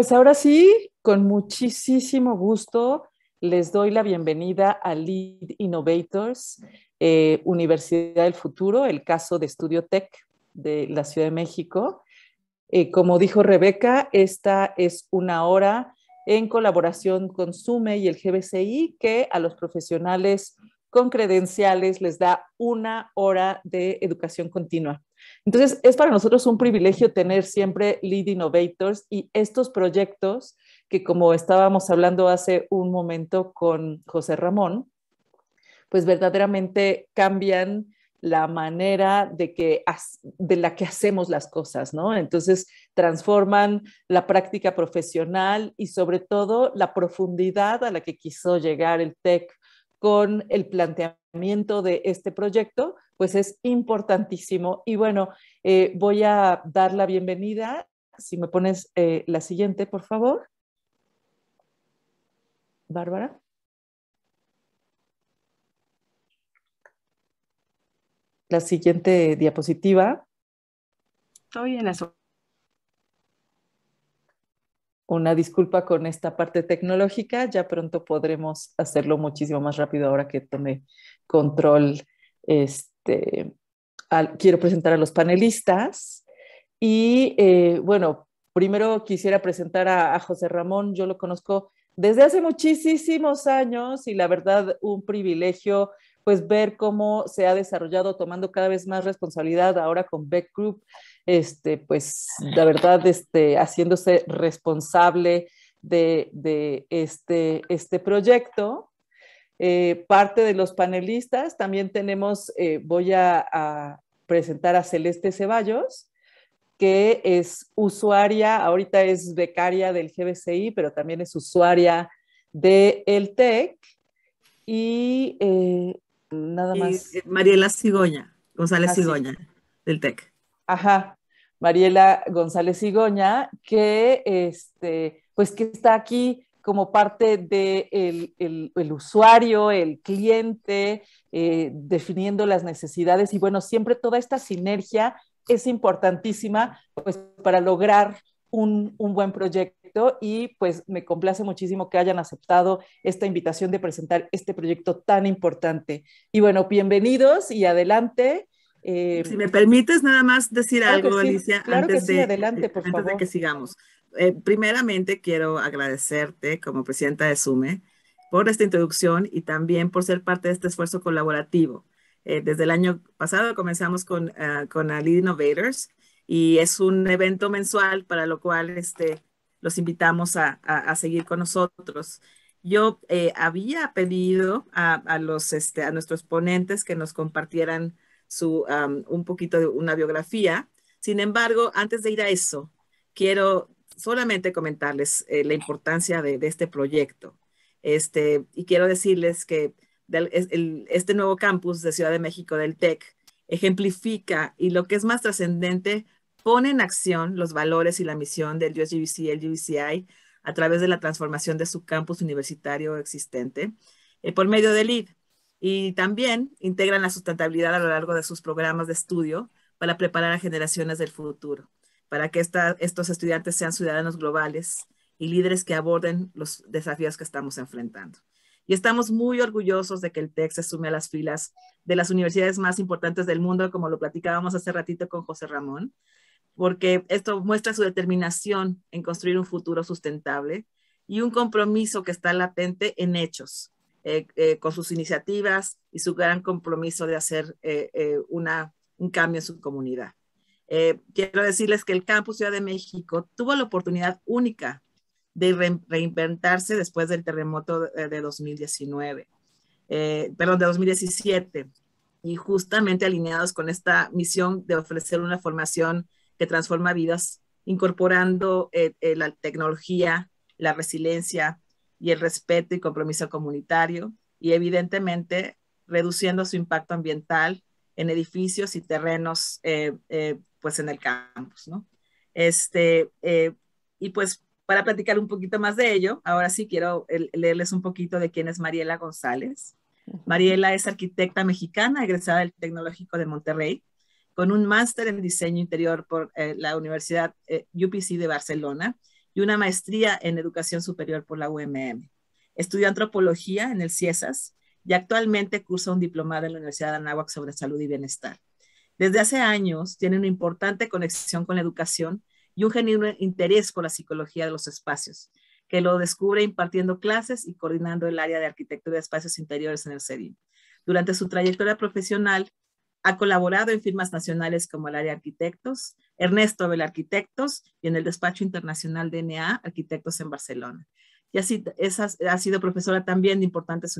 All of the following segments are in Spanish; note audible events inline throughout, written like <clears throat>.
Pues ahora sí, con muchísimo gusto, les doy la bienvenida a Lead Innovators, eh, Universidad del Futuro, el caso de Estudio Tech de la Ciudad de México. Eh, como dijo Rebeca, esta es una hora en colaboración con SUME y el GBCI que a los profesionales con credenciales les da una hora de educación continua. Entonces, es para nosotros un privilegio tener siempre lead innovators y estos proyectos que, como estábamos hablando hace un momento con José Ramón, pues verdaderamente cambian la manera de, que, de la que hacemos las cosas, ¿no? Entonces transforman la práctica profesional y sobre todo la profundidad a la que quiso llegar el TEC con el planteamiento de este proyecto, pues es importantísimo. Y bueno, eh, voy a dar la bienvenida. Si me pones eh, la siguiente, por favor. Bárbara. La siguiente diapositiva. Estoy en la una disculpa con esta parte tecnológica, ya pronto podremos hacerlo muchísimo más rápido ahora que tome control este, este, quiero presentar a los panelistas. Y eh, bueno, primero quisiera presentar a, José Ramón. Yo lo conozco desde hace muchísimos años y la verdad un privilegio pues ver cómo se ha desarrollado tomando cada vez más responsabilidad ahora con Beck Group, este, pues la verdad este, haciéndose responsable de, este, este proyecto. Eh, parte de los panelistas. También tenemos, eh, voy a, presentar a Celeste Ceballos, que es usuaria, ahorita es becaria del GBCI, pero también es usuaria del el TEC. Y eh, nada más. Mariela Cigoña, González Cigoña, ah, del TEC. Ajá, Mariela González Cigoña, que este, pues que está aquí como parte del de el, usuario, el cliente, eh, definiendo las necesidades. Y bueno, siempre toda esta sinergia es importantísima pues, para lograr un, un, buen proyecto y pues me complace muchísimo que hayan aceptado esta invitación de presentar este proyecto tan importante. Y bueno, bienvenidos y adelante. Eh, si me permites nada más decir algo, Alicia, antes, adelante, por de que sigamos. Eh, primeramente quiero agradecerte como presidenta de SUME por esta introducción y también por ser parte de este esfuerzo colaborativo. Eh, desde el año pasado comenzamos con, ah, con Innovators y es un evento mensual para lo cual este, los invitamos a, seguir con nosotros. Yo eh, había pedido a, los, este, a nuestros ponentes que nos compartieran su, un poquito de una biografía. Sin embargo, antes de ir a eso, quiero solamente comentarles eh, la importancia de, este proyecto. Este, y quiero decirles que este nuevo campus de Ciudad de México del TEC ejemplifica y lo que es más trascendente, pone en acción los valores y la misión del USGBC y el UBCI a través de la transformación de su campus universitario existente eh, por medio del ID. Y también integran la sustentabilidad a lo largo de sus programas de estudio para preparar a generaciones del futuro para que estos estudiantes sean ciudadanos globales y líderes que aborden los desafíos que estamos enfrentando. Y estamos muy orgullosos de que el TEC se sume a las filas de las universidades más importantes del mundo, como lo platicábamos hace ratito con José Ramón, porque esto muestra su determinación en construir un futuro sustentable y un compromiso que está latente en hechos, eh, eh, con sus iniciativas y su gran compromiso de hacer eh, un cambio en su comunidad. Eh, quiero decirles que el campus Ciudad de México tuvo la oportunidad única de reinventarse después del terremoto de, 2019, eh, eh, perdón, de 2017, y justamente alineados con esta misión de ofrecer una formación que transforma vidas, incorporando la tecnología, la resiliencia y el respeto y compromiso comunitario, y evidentemente reduciendo su impacto ambiental en edificios y terrenos, eh, eh, pues en el campus, ¿no? Este, eh, y pues para platicar un poquito más de ello, ahora sí quiero leerles un poquito de quién es Mariela González. Mariela es arquitecta mexicana, egresada del Tecnológico de Monterrey, con un máster en diseño interior por la Universidad UPC de Barcelona y una maestría en educación superior por la UMM. Estudió antropología en el CIESAS y actualmente cursa un diplomado en la Universidad de Anáhuac sobre salud y bienestar. Desde hace años tiene una importante conexión con la educación y un genuino interés por la psicología de los espacios, que lo descubre impartiendo clases y coordinando el área de arquitectura de espacios interiores en el CEDIM. Durante su trayectoria profesional, ha colaborado en firmas nacionales como el área Arquitectos, Ernesto Abel Arquitectos y en el despacho internacional DNA Arquitectos en Barcelona. Y así ha sido profesora también de importantes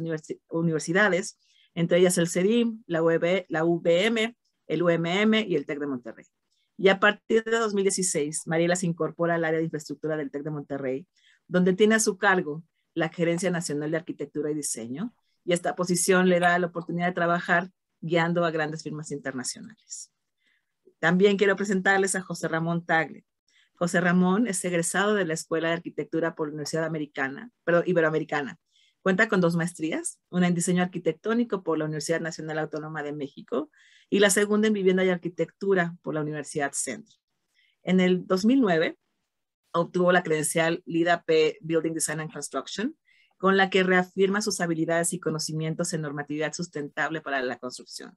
universidades, entre ellas el CERIM, la, UB, e la UVM, el UMM y el TEC de Monterrey. Y a partir de 2016, Mariela se incorpora al área de infraestructura del TEC de Monterrey, donde tiene a su cargo la Gerencia Nacional de Arquitectura y Diseño, y esta posición le da la oportunidad de trabajar guiando a grandes firmas internacionales. También quiero presentarles a José Ramón Tagle. José Ramón es egresado de la Escuela de Arquitectura por la Universidad Americana, Iberoamericana. Cuenta con dos maestrías, una en diseño arquitectónico por la Universidad Nacional Autónoma de México y la segunda en vivienda y arquitectura por la Universidad Centro. En el 2009 obtuvo la credencial LIDA P Building Design and Construction, con la que reafirma sus habilidades y conocimientos en normatividad sustentable para la construcción.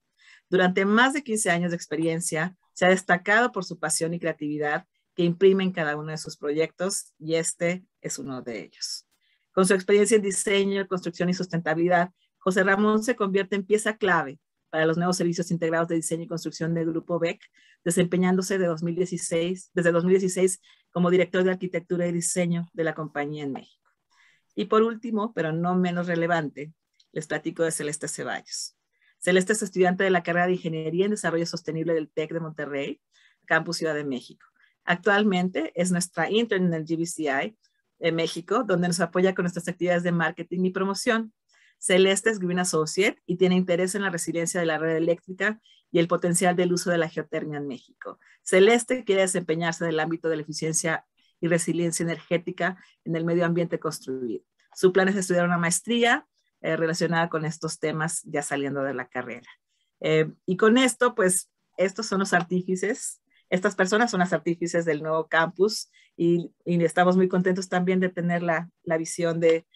Durante más de 15 años de experiencia, se ha destacado por su pasión y creatividad que imprime en cada uno de sus proyectos y este es uno de ellos. Con su experiencia en diseño, construcción y sustentabilidad, José Ramón se convierte en pieza clave para los nuevos servicios integrados de diseño y construcción del Grupo BEC, desempeñándose desde 2016 como director de arquitectura y diseño de la compañía en México. Y por último, pero no menos relevante, les platico de Celeste Ceballos. Celeste es estudiante de la carrera de Ingeniería en Desarrollo Sostenible del TEC de Monterrey, Campus Ciudad de México. Actualmente es nuestra intern en el GBCI en eh, México, donde nos apoya con nuestras actividades de marketing y promoción. Celeste es Green Associate y tiene interés en la resiliencia de la red eléctrica y el potencial del uso de la geotermia en México. Celeste quiere desempeñarse en el ámbito de la eficiencia y resiliencia energética en el medio ambiente construido. Su plan es estudiar una maestría eh, relacionada con estos temas ya saliendo de la carrera. Eh, y con esto, pues, estos son los artífices estas personas son las artífices del nuevo campus y, estamos muy contentos también de tener la, visión de,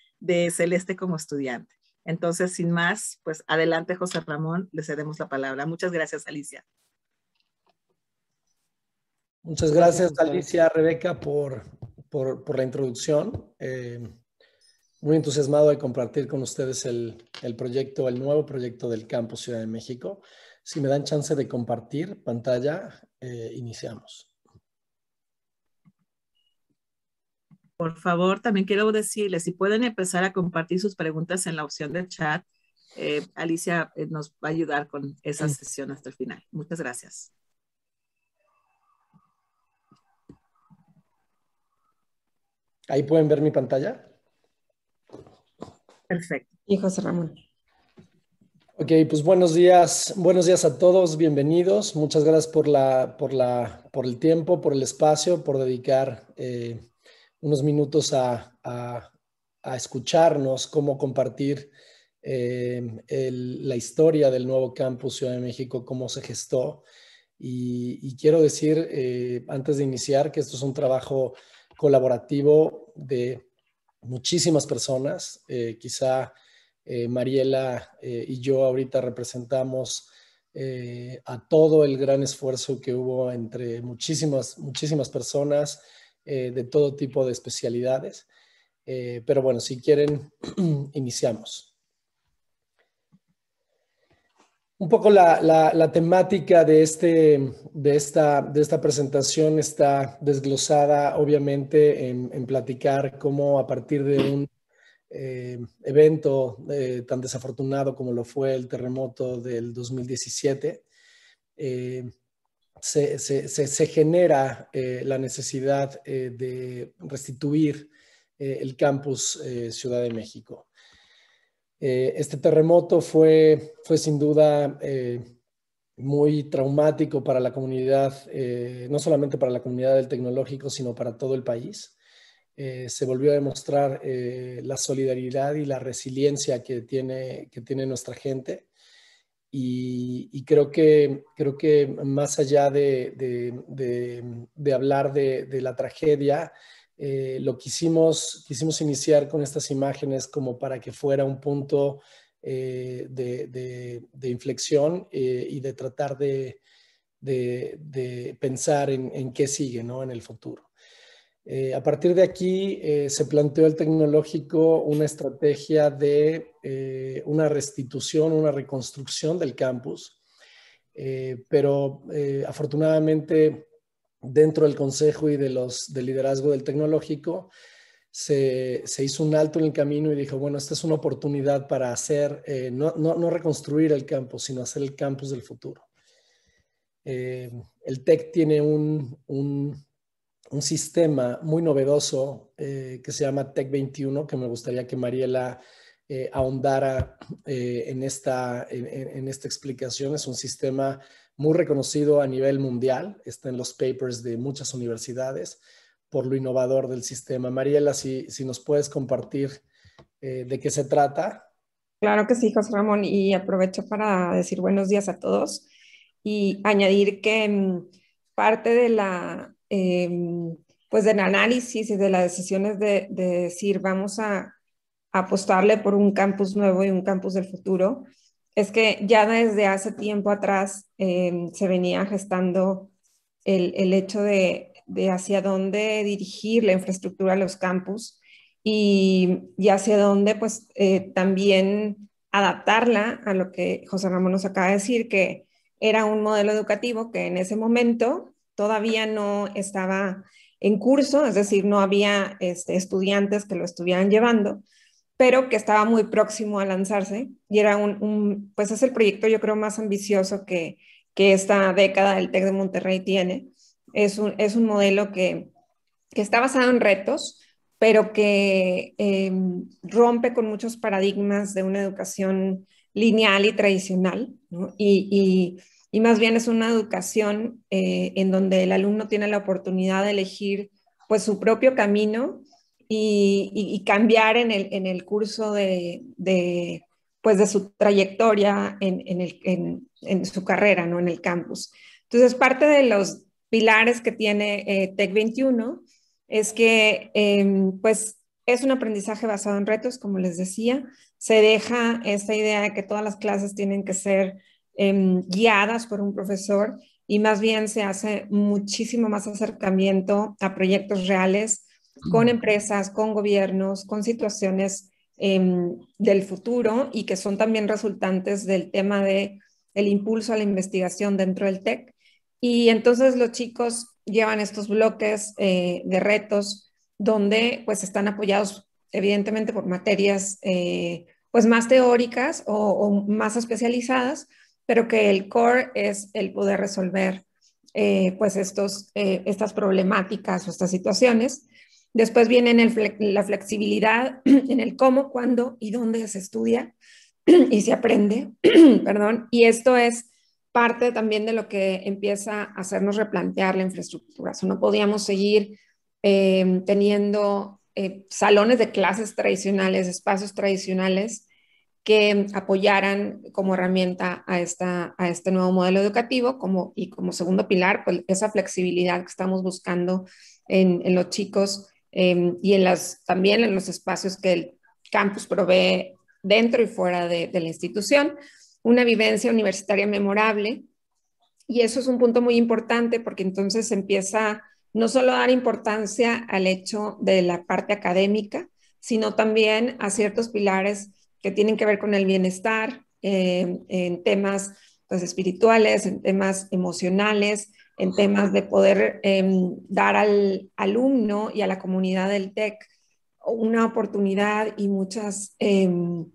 Celeste como estudiante. Entonces, sin más, pues adelante José Ramón, le cedemos la palabra. Muchas gracias, Alicia. Muchas gracias, Alicia, Rebeca, por, la introducción. Eh, muy entusiasmado de compartir con ustedes el, el, proyecto, el nuevo proyecto del Campus Ciudad de México. Si me dan chance de compartir pantalla, eh, iniciamos. Por favor, también quiero decirles, si pueden empezar a compartir sus preguntas en la opción de chat, eh, Alicia eh, nos va a ayudar con esa sesión hasta el final. Muchas gracias. Ahí pueden ver mi pantalla. Perfecto. Y José Ramón. Ok, pues buenos días, buenos días a todos, bienvenidos. Muchas gracias por, la, por, la, por el tiempo, por el espacio, por dedicar eh, unos minutos a, escucharnos, cómo compartir eh, la historia del nuevo campus Ciudad de México, cómo se gestó. Y, quiero decir, eh, antes de iniciar, que esto es un trabajo colaborativo de muchísimas personas, quizá eh, Mariela eh, y yo ahorita representamos eh, a todo el gran esfuerzo que hubo entre muchísimas, muchísimas personas de todo tipo de especialidades. pero bueno, si quieren, <clears throat> iniciamos. Un poco la, temática de, este, de, esta, de esta presentación está desglosada, obviamente, en platicar cómo a partir de un eh, evento eh, tan desafortunado como lo fue el terremoto del 2017, eh, se, genera la necesidad de restituir el campus Ciudad de México. este terremoto fue sin duda muy traumático para la comunidad, no solamente para la comunidad del tecnológico, sino para todo el país. Eh, se volvió a demostrar eh, la solidaridad y la resiliencia que tiene, que tiene nuestra gente. Y, creo, que, creo que más allá de, hablar de, la tragedia, eh, lo quisimos, quisimos iniciar con estas imágenes como para que fuera un punto eh, de, inflexión y de tratar de, pensar en, en, qué sigue ¿no? en el futuro. Eh, a partir de aquí eh, se planteó el tecnológico una estrategia de eh, una restitución, una reconstrucción del campus, pero afortunadamente dentro del consejo y de los, del liderazgo del tecnológico se, hizo un alto en el camino y dijo, bueno, esta es una oportunidad para hacer, no, reconstruir el campus, sino hacer el campus del futuro. el TEC tiene un, un sistema muy novedoso eh, que se llama Tech 21, que me gustaría que Mariela eh, ahondara eh, en, esta, esta explicación. Es un sistema muy reconocido a nivel mundial, está en los papers de muchas universidades por lo innovador del sistema. Mariela, si, si nos puedes compartir de qué se trata. Claro que sí, José Ramón, y aprovecho para decir buenos días a todos y añadir que mm, parte de la Em, pues del análisis y de las decisiones de, decir vamos a, apostarle por un campus nuevo y un campus del futuro, es que ya desde hace tiempo atrás em, se venía gestando el, hecho de, hacia dónde dirigir la infraestructura de los campus y, y hacia dónde pues eh, también adaptarla a lo que José Ramón nos acaba de decir, que era un modelo educativo que en ese momento todavía no estaba en curso, es decir, no había este, estudiantes que lo estuvieran llevando, pero que estaba muy próximo a lanzarse y era un, pues es el proyecto yo creo más ambicioso que, esta década del TEC de Monterrey tiene. Es un, es un modelo que, está basado en retos, pero que em, rompe con muchos paradigmas de una educación lineal y tradicional, y, y y más bien es una educación eh, en donde el alumno tiene la oportunidad de elegir pues su propio camino y, cambiar en el, en el curso de, pues, de su trayectoria en, su carrera, ¿no? en el campus. Entonces, parte de los pilares que tiene eh, TEC 21 es que em, pues, es un aprendizaje basado en retos, como les decía. Se deja esta idea de que todas las clases tienen que ser Em, guiadas por un profesor y más bien se hace muchísimo más acercamiento a proyectos reales con empresas, con gobiernos, con situaciones em, del futuro y que son también resultantes del tema de el impulso a la investigación dentro del TEC. Y entonces los chicos llevan estos bloques eh, de retos donde pues están apoyados evidentemente por materias eh, pues más teóricas o, más especializadas, pero que el core es el poder resolver eh, pues estos, eh, estas problemáticas o estas situaciones. Después viene en la flexibilidad, <clears throat> en el cómo, cuándo y dónde se estudia <clears throat> y se aprende, <clears throat> perdón, y esto es parte también de lo que empieza a hacernos replantear la infraestructura. O no podíamos seguir eh, teniendo salones de clases tradicionales, espacios tradicionales, que apoyaran como herramienta a, esta, a este nuevo modelo educativo como, y como segundo pilar, pues esa flexibilidad que estamos buscando en, los chicos em, y en las, también en los espacios que el campus provee dentro y fuera de, de la institución, una vivencia universitaria memorable. Y eso es un punto muy importante porque entonces empieza no solo a dar importancia al hecho de la parte académica, sino también a ciertos pilares tienen que ver con el bienestar, en temas pues, espirituales, en temas emocionales, en temas de poder em, dar al alumno y a la comunidad del TEC una oportunidad y muchas, em,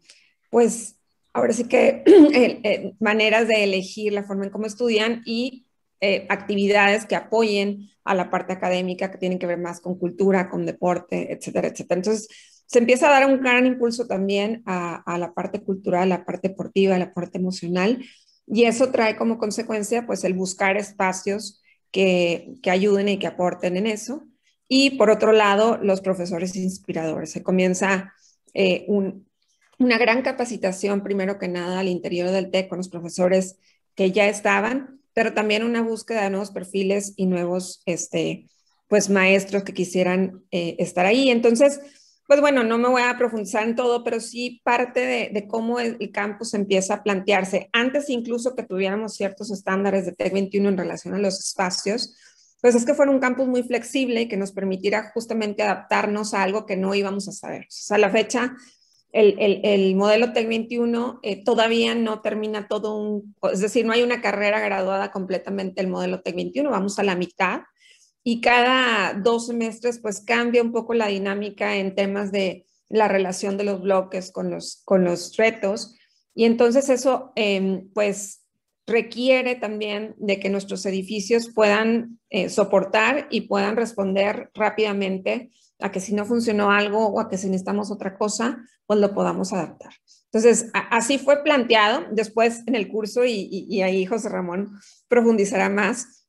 pues ahora sí que <clears throat> eh, maneras de elegir la forma en cómo estudian y eh, actividades que apoyen a la parte académica que tienen que ver más con cultura, con deporte, etcétera, etcétera. Entonces, se empieza a dar un gran impulso también a, la parte cultural, a la parte deportiva, a la parte emocional, y eso trae como consecuencia pues el buscar espacios que, ayuden y que aporten en eso. Y por otro lado, los profesores inspiradores. Se comienza eh, una gran capacitación, primero que nada, al interior del TEC con los profesores que ya estaban, pero también una búsqueda de nuevos perfiles y nuevos este, pues, maestros que quisieran eh, estar ahí. Entonces, pues bueno, no me voy a profundizar en todo, pero sí parte de, cómo el, campus empieza a plantearse. Antes incluso que tuviéramos ciertos estándares de TEC 21 en relación a los espacios, pues es que fuera un campus muy flexible y que nos permitiera justamente adaptarnos a algo que no íbamos a saber. O sea, a la fecha, el, el, modelo TEC 21 eh, todavía no termina todo un, es decir, no hay una carrera graduada completamente del modelo TEC 21, vamos a la mitad y cada dos semestres pues cambia un poco la dinámica en temas de la relación de los bloques con los, con los retos. Y entonces eso em, pues requiere también de que nuestros edificios puedan eh, soportar y puedan responder rápidamente a que si no funcionó algo o a que si necesitamos otra cosa, pues lo podamos adaptar. Entonces, así fue planteado después en el curso y ahí José Ramón profundizará más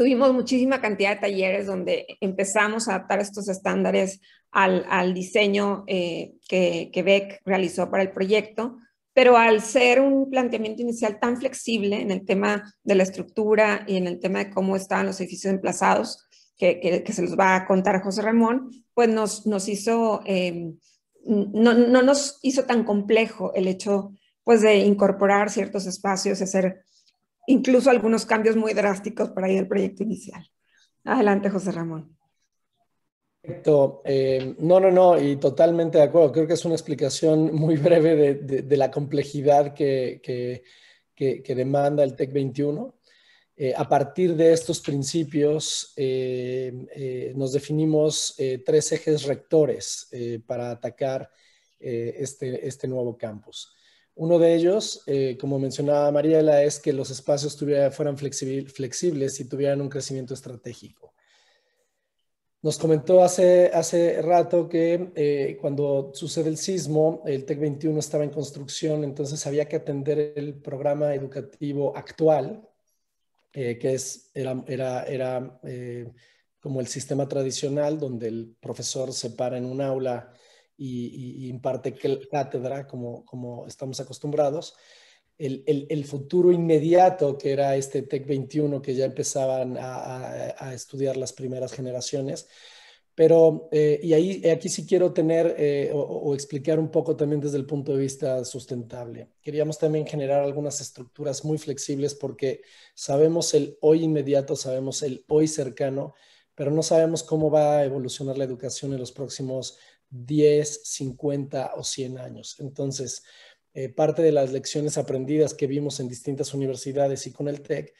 tuvimos muchísima cantidad de talleres donde empezamos a adaptar estos estándares al, diseño eh, que, que Beck realizó para el proyecto, pero al ser un planteamiento inicial tan flexible en el tema de la estructura y en el tema de cómo estaban los edificios emplazados, que, se los va a contar José Ramón, pues nos, nos hizo, em, no, nos hizo tan complejo el hecho pues de incorporar ciertos espacios hacer incluso algunos cambios muy drásticos para ir al proyecto inicial. Adelante, José Ramón. Perfecto. Eh, no, no, no, y totalmente de acuerdo. Creo que es una explicación muy breve de, la complejidad que, que, demanda el TEC 21. Eh, a partir de estos principios eh, nos definimos tres ejes rectores para atacar este, este nuevo campus. Uno de ellos, eh, como mencionaba Mariela, es que los espacios fueran flexibles y tuvieran un crecimiento estratégico. Nos comentó hace, hace rato que eh, cuando sucede el sismo, el TEC 21 estaba en construcción, entonces había que atender el programa educativo actual, eh, que era, como el sistema tradicional, donde el profesor se para en un aula y, y imparte cátedra como, como estamos acostumbrados. El, el, futuro inmediato, que era este TEC 21, que ya empezaban a, estudiar las primeras generaciones. Pero, eh, y ahí, aquí sí quiero tener eh, o, o, explicar un poco también desde el punto de vista sustentable. Queríamos también generar algunas estructuras muy flexibles porque sabemos el hoy inmediato, sabemos el hoy cercano, pero no sabemos cómo va a evolucionar la educación en los próximos 10, 50 o 100 años. Entonces, eh, parte de las lecciones aprendidas que vimos en distintas universidades y con el TEC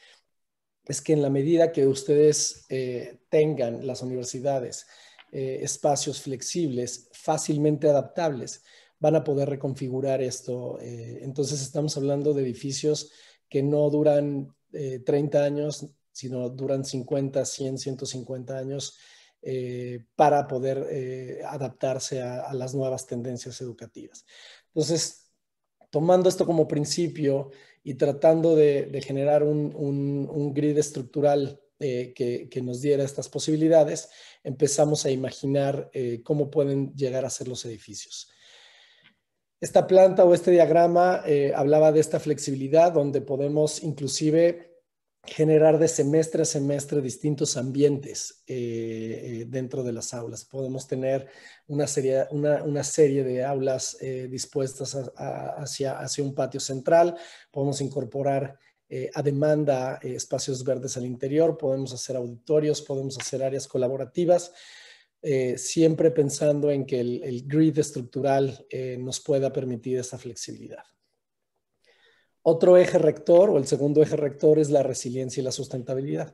es que en la medida que ustedes eh, tengan las universidades eh, espacios flexibles, fácilmente adaptables, van a poder reconfigurar esto. entonces estamos hablando de edificios que no duran 30 años, sino duran 50, 100, 150 años eh, para poder eh, adaptarse a, las nuevas tendencias educativas. Entonces, tomando esto como principio y tratando de, generar un, grid estructural eh, que, que, nos diera estas posibilidades, empezamos a imaginar cómo pueden llegar a ser los edificios. Esta planta o este diagrama hablaba de esta flexibilidad donde podemos inclusive generar de semestre a semestre distintos ambientes eh, eh, dentro de las aulas. Podemos tener una serie, de aulas eh, dispuestas hacia, un patio central, podemos incorporar a demanda espacios verdes al interior, podemos hacer auditorios, podemos hacer áreas colaborativas. siempre pensando en que el grid estructural nos pueda permitir esa flexibilidad. Otro eje rector o el segundo eje rector es la resiliencia y la sustentabilidad.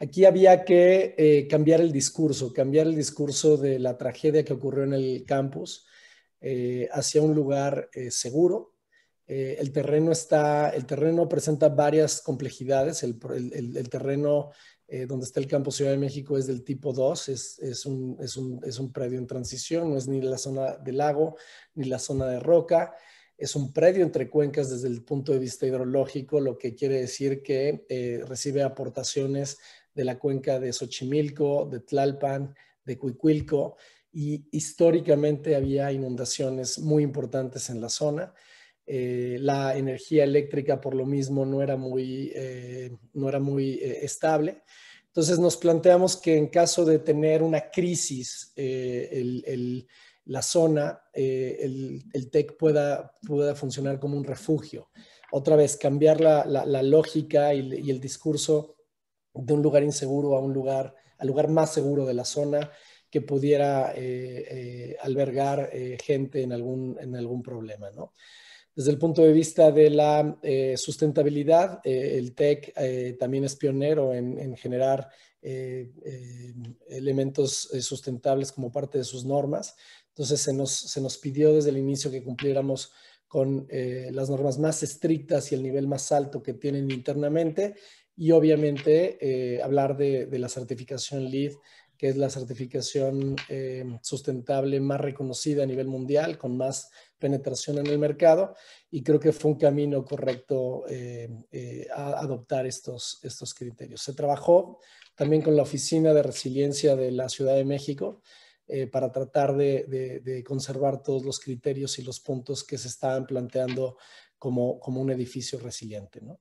Aquí había que eh, cambiar el discurso, cambiar el discurso de la tragedia que ocurrió en el campus eh, hacia un lugar eh, seguro. el, terreno está, el terreno presenta varias complejidades. El, terreno donde está el campus Ciudad de México es del tipo 2, es, un, es un predio en transición, no es ni la zona del lago ni la zona de roca es un predio entre cuencas desde el punto de vista hidrológico, lo que quiere decir que eh, recibe aportaciones de la cuenca de Xochimilco, de Tlalpan, de Cuicuilco, y históricamente había inundaciones muy importantes en la zona. Eh, la energía eléctrica por lo mismo no era muy, eh, no era muy estable. Entonces nos planteamos que en caso de tener una crisis, el la zona, eh, el, TEC pueda, pueda funcionar como un refugio. Otra vez, cambiar la, la, lógica y, el discurso de un lugar inseguro a un lugar, al lugar más seguro de la zona que pudiera eh, eh, albergar gente en algún, en algún problema. ¿no? Desde el punto de vista de la sustentabilidad, el TEC también es pionero en, en generar elementos sustentables como parte de sus normas. Entonces se nos, pidió desde el inicio que cumpliéramos con eh, las normas más estrictas y el nivel más alto que tienen internamente y obviamente eh, hablar de, la certificación LEED, que es la certificación eh, sustentable más reconocida a nivel mundial, con más penetración en el mercado, y creo que fue un camino correcto a adoptar estos, estos criterios. Se trabajó también con la Oficina de Resiliencia de la Ciudad de México, eh, para tratar de, conservar todos los criterios y los puntos que se estaban planteando como, un edificio resiliente. ¿no?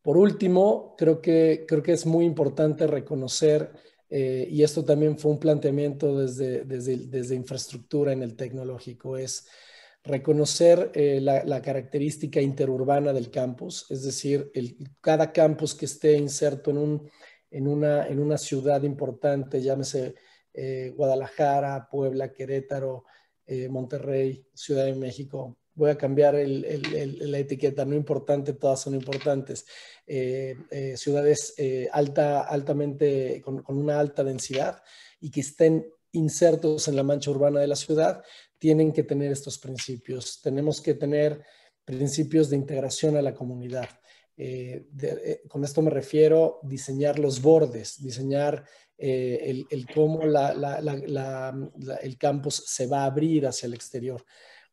Por último, creo que, creo que es muy importante reconocer, eh, y esto también fue un planteamiento desde, infraestructura en el tecnológico, es reconocer eh, la, la, característica interurbana del campus, es decir, el, cada campus que esté inserto en un en una, en una ciudad importante, llámese eh, Guadalajara, Puebla, Querétaro, eh, Monterrey, Ciudad de México. Voy a cambiar la etiqueta, no importante, todas son importantes. Eh, ciudades alta, altamente, con una alta densidad y que estén insertos en la mancha urbana de la ciudad, tienen que tener estos principios. Tenemos que tener principios de integración a la comunidad eh, eh, con esto me refiero a diseñar los bordes, diseñar eh, el, cómo el campus se va a abrir hacia el exterior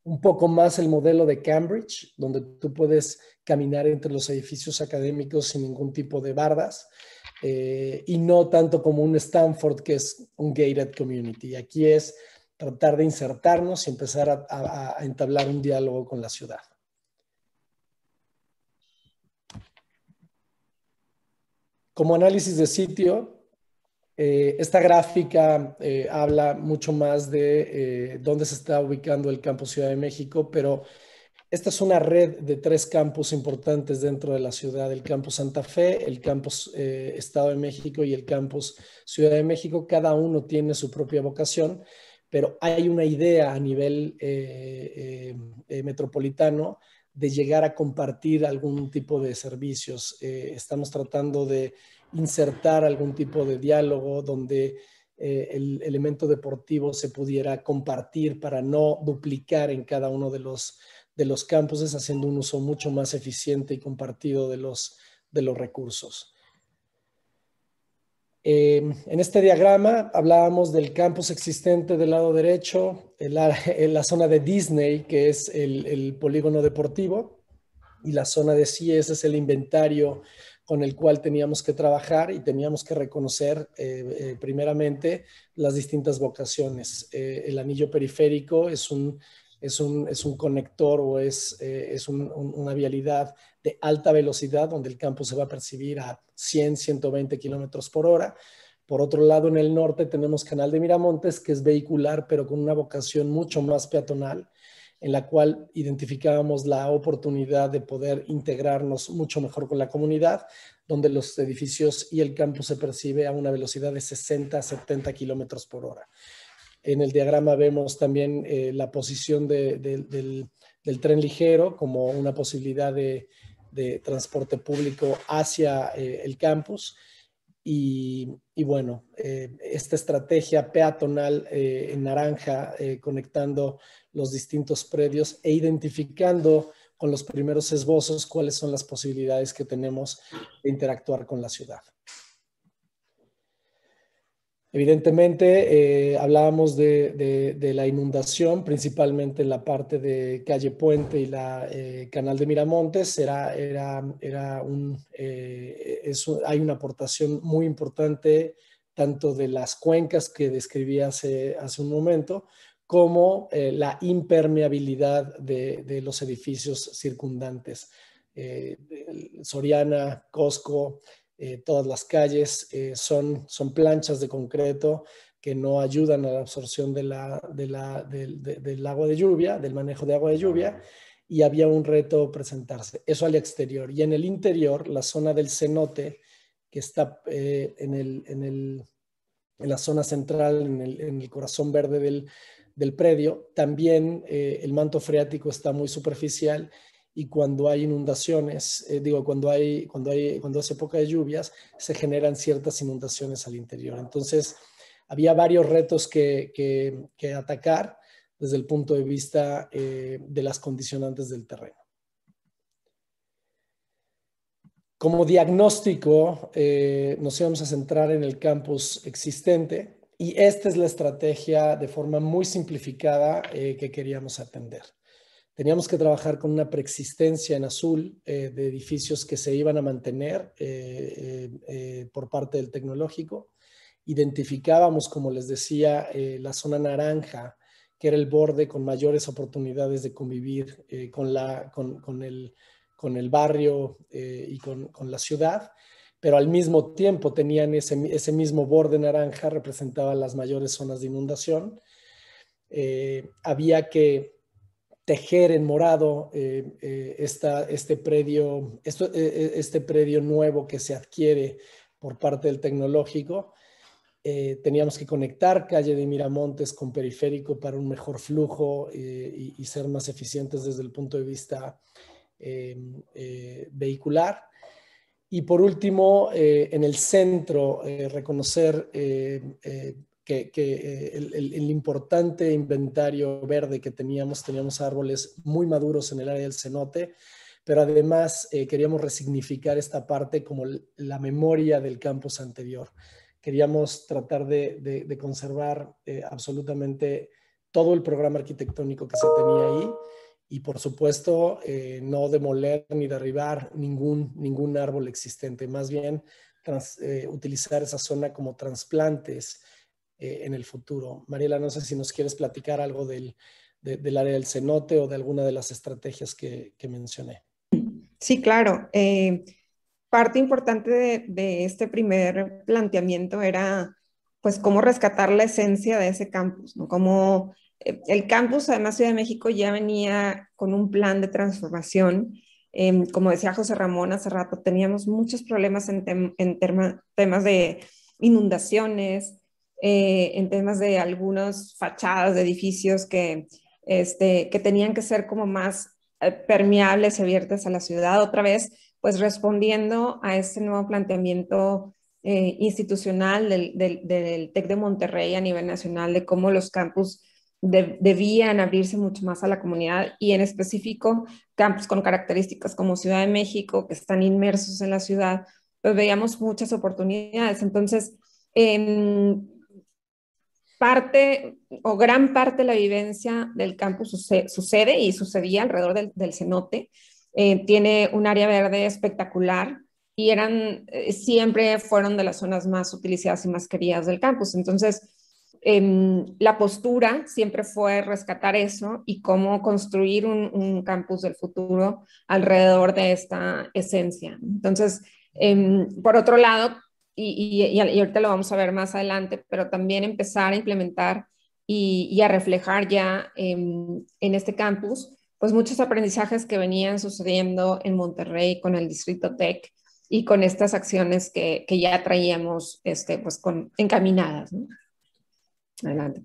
un poco más el modelo de Cambridge, donde tú puedes caminar entre los edificios académicos sin ningún tipo de bardas, y no tanto como un Stanford, que es un gated community. Aquí es tratar de insertarnos y empezar a entablar un diálogo con la ciudad. Como análisis de sitio, eh, esta gráfica eh, habla mucho más de eh, dónde se está ubicando el campus Ciudad de México, pero esta es una red de tres campus importantes dentro de la ciudad, el campus Santa Fe, el campus Estado de México y el campus Ciudad de México. Cada uno tiene su propia vocación, pero hay una idea a nivel metropolitano de llegar a compartir algún tipo de servicios. Eh, estamos tratando de insertar algún tipo de diálogo donde eh, el elemento deportivo se pudiera compartir para no duplicar en cada uno de los, de los campos, haciendo un uso mucho más eficiente y compartido de los, de los recursos. Em, en este diagrama hablábamos del campus existente del lado derecho, <laughs> la, zona de Disney, que es el, polígono deportivo, y la zona de CIES es el inventario con el cual teníamos que trabajar y teníamos que reconocer eh, eh, primeramente las distintas vocaciones. Eh, el anillo periférico es un es un, conector o es, eh, una vialidad de alta velocidad donde el campo se va a percibir a 100, 120 kilómetros por hora. Por otro lado, en el norte tenemos Canal de Miramontes, que es vehicular, pero con una vocación mucho más peatonal, en la cual identificábamos la oportunidad de poder integrarnos mucho mejor con la comunidad, donde los edificios y el campo se percibe a una velocidad de 60, 70 kilómetros por hora. En el diagrama vemos también eh, la posición del, tren ligero como una posibilidad de, transporte público hacia eh, el campus. Y, bueno, eh, esta estrategia peatonal en naranja, conectando los distintos predios e identificando con los primeros esbozos cuáles son las posibilidades que tenemos de interactuar con la ciudad. Evidentemente, eh, hablábamos de, la inundación, principalmente en la parte de Calle Puente y la eh, Canal de Miramontes. era, era eh, un, hay una aportación muy importante tanto de las cuencas que describí hace, un momento, como la impermeabilidad de, de, los edificios circundantes. Soriana, Costco, eh, todas las calles eh, son, planchas de concreto que no ayudan a la absorción del, agua de lluvia, del manejo de agua de lluvia, y había un reto presentarse. Eso al exterior. Y en el interior, la zona del cenote, que está eh, en, la zona central, en el, corazón verde del, predio, también el manto freático está muy superficial y cuando hay inundaciones, eh, digo, cuando hay, cuando hay, cuando hace época de lluvias, se generan ciertas inundaciones al interior. Entonces, había varios retos que, atacar desde el punto de vista eh, de las condicionantes del terreno. Como diagnóstico, eh, nos íbamos a centrar en el campus existente y esta es la estrategia de forma muy simplificada que queríamos atender teníamos que trabajar con una preexistencia en azul eh, de edificios que se iban a mantener eh, eh, por parte del tecnológico. Identificábamos, como les decía, la zona naranja, que era el borde con mayores oportunidades de convivir con, la, con, con, el, barrio y con, la ciudad pero al mismo tiempo tenían ese, mismo borde naranja, representaba las mayores zonas de inundación. había que tejer en morado eh, eh, este, predio, eh, este predio nuevo que se adquiere por parte del tecnológico. teníamos que conectar calle de Miramontes con periférico para un mejor flujo y, ser más eficientes desde el punto de vista em, vehicular. Y por último, en el centro, reconocer que, eh, el, importante inventario verde que teníamos, teníamos árboles muy maduros en el área del cenote, pero además eh, queríamos resignificar esta parte como la memoria del campus anterior. Queríamos tratar de, conservar eh, absolutamente todo el programa arquitectónico que se tenía ahí y por supuesto no demoler ni derribar ningún, ningún árbol existente, más bien utilizar esa zona como trasplantes eh, en el futuro. Mariela, no sé si nos quieres platicar algo del, área del cenote o de alguna de las estrategias que, mencioné. Sí, claro. Eh, parte importante de, este primer planteamiento era pues cómo rescatar la esencia de ese campus, ¿no? Cómo eh, el campus, además Ciudad de México, ya venía con un plan de transformación. Em, como decía José Ramón hace rato, teníamos muchos problemas en, en temas de inundaciones, eh, en temas de algunas fachadas de edificios que, este, que tenían que ser como más eh, permeables y abiertas a la ciudad. Otra vez, pues respondiendo a este nuevo planteamiento eh, institucional del, del, TEC de Monterrey a nivel nacional de cómo los campus debían abrirse mucho más a la comunidad y en específico campus con características como Ciudad de México, que están inmersos en la ciudad, pues veíamos muchas oportunidades. Entonces, en parte o gran parte de la vivencia del campus sucede, y sucedía alrededor del, cenote. Eh, tiene un área verde espectacular y eran, eh, siempre fueron de las zonas más utilizadas y más queridas del campus. Entonces, em, la postura siempre fue rescatar eso y cómo construir un, un campus del futuro alrededor de esta esencia. Entonces, em, por otro lado, y, ahorita lo vamos a ver más adelante, pero también empezar a implementar y, a reflejar ya em, en este campus, pues muchos aprendizajes que venían sucediendo en Monterrey con el Distrito Tech y con estas acciones que, que ya traíamos este, pues con, encaminadas. Adelante.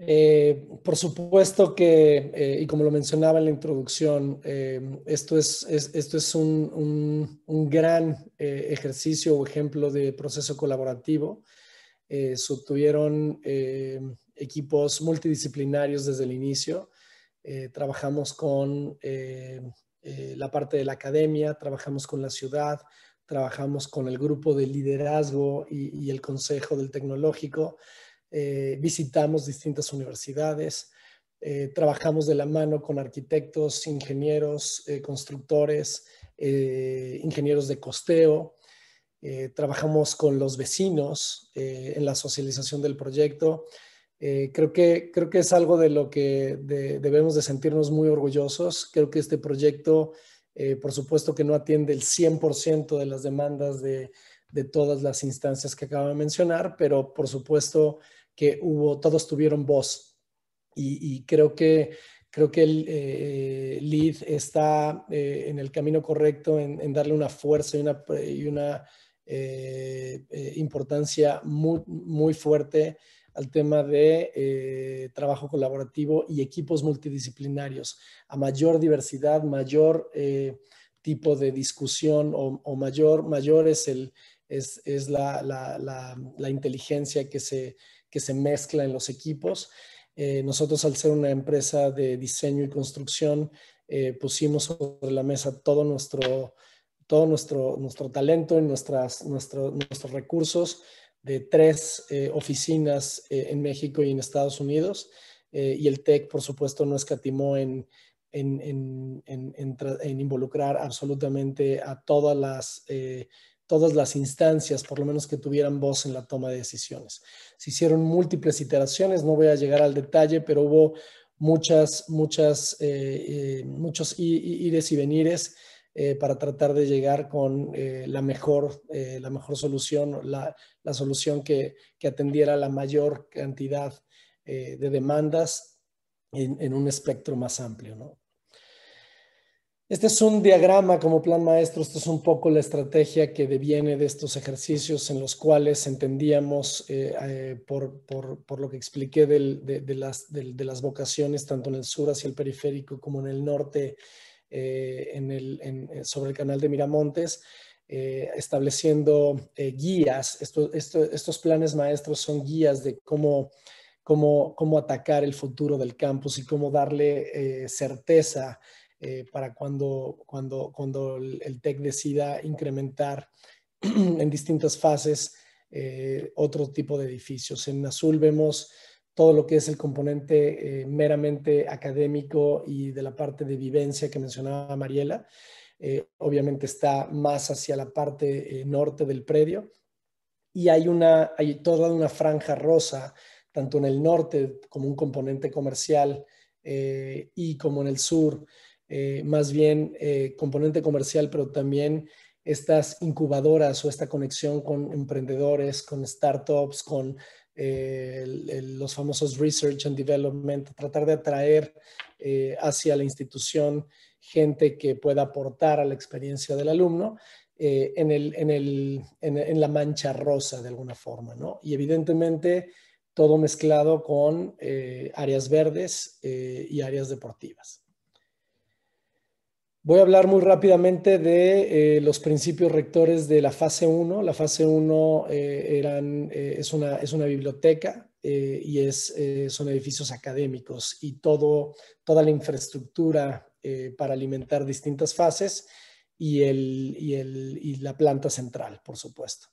Eh, por supuesto que, eh, y como lo mencionaba en la introducción, eh, esto es, un, gran ejercicio o ejemplo de proceso colaborativo. Subtuvieron equipos multidisciplinarios desde el inicio. trabajamos con la parte de la academia, trabajamos con la ciudad, trabajamos con el grupo de liderazgo y el consejo del tecnológico. Eh, visitamos distintas universidades, eh, trabajamos de la mano con arquitectos, ingenieros, eh, constructores, ingenieros de costeo, trabajamos con los vecinos en la socialización del proyecto. creo, que, creo que es algo de lo que debemos de sentirnos muy orgullosos. Creo que este proyecto, por supuesto que no atiende el 100% de las demandas de, de todas las instancias que acabo de mencionar, pero por supuesto que hubo, todos tuvieron voz. Y, creo que creo que el eh, lead está eh, en el camino correcto en, darle una fuerza y una, y una eh, importancia muy, muy fuerte al tema de trabajo colaborativo y equipos multidisciplinarios. A mayor diversidad, mayor tipo de discusión o, mayor, mayor es, el, es, es la, la inteligencia que se, que se mezcla en los equipos. Eh, nosotros, al ser una empresa de diseño y construcción, eh, pusimos sobre la mesa todo nuestro, todo nuestro, nuestro talento y nuestras, nuestros recursos de tres eh, oficinas en México y en Estados Unidos. y el TEC, por supuesto, no escatimó en, en, en involucrar absolutamente a todas las todas las instancias, por lo menos que tuvieran voz en la toma de decisiones. Se hicieron múltiples iteraciones, no voy a llegar al detalle, pero hubo muchas, muchas, eh, eh, muchos ires y venires eh, para tratar de llegar con la, mejor, la mejor solución, la, solución que, atendiera la mayor cantidad de demandas en, en un espectro más amplio, ¿no? Este es un diagrama como plan maestro, esto es un poco la estrategia que deviene de estos ejercicios en los cuales entendíamos, eh, eh, por, lo que expliqué de, las, vocaciones, tanto en el sur hacia el periférico como en el norte, eh, sobre el canal de Miramontes, estableciendo guías. estos planes maestros son guías de cómo, cómo, cómo, atacar el futuro del campus y cómo darle certeza eh, para cuando, cuando, cuando el TEC decida incrementar <clears throat> en distintas fases eh, otro tipo de edificios. En azul vemos todo lo que es el componente eh, meramente académico y de la parte de vivencia que mencionaba Mariela. obviamente está más hacia la parte norte del predio y hay, una, hay toda una franja rosa, tanto en el norte como un componente comercial y como en el sur, eh, más bien eh, componente comercial, pero también estas incubadoras o esta conexión con emprendedores, con startups, con eh, los famosos research and development, tratar de atraer hacia la institución gente que pueda aportar a la experiencia del alumno en, en, la mancha rosa de alguna forma, ¿no? Y evidentemente todo mezclado con áreas verdes y áreas deportivas. Voy a hablar muy rápidamente de eh, los principios rectores de la fase 1. La fase 1 eh, eh, es, una, biblioteca y es, son edificios académicos y todo, toda la infraestructura para alimentar distintas fases y, el, la planta central, por supuesto.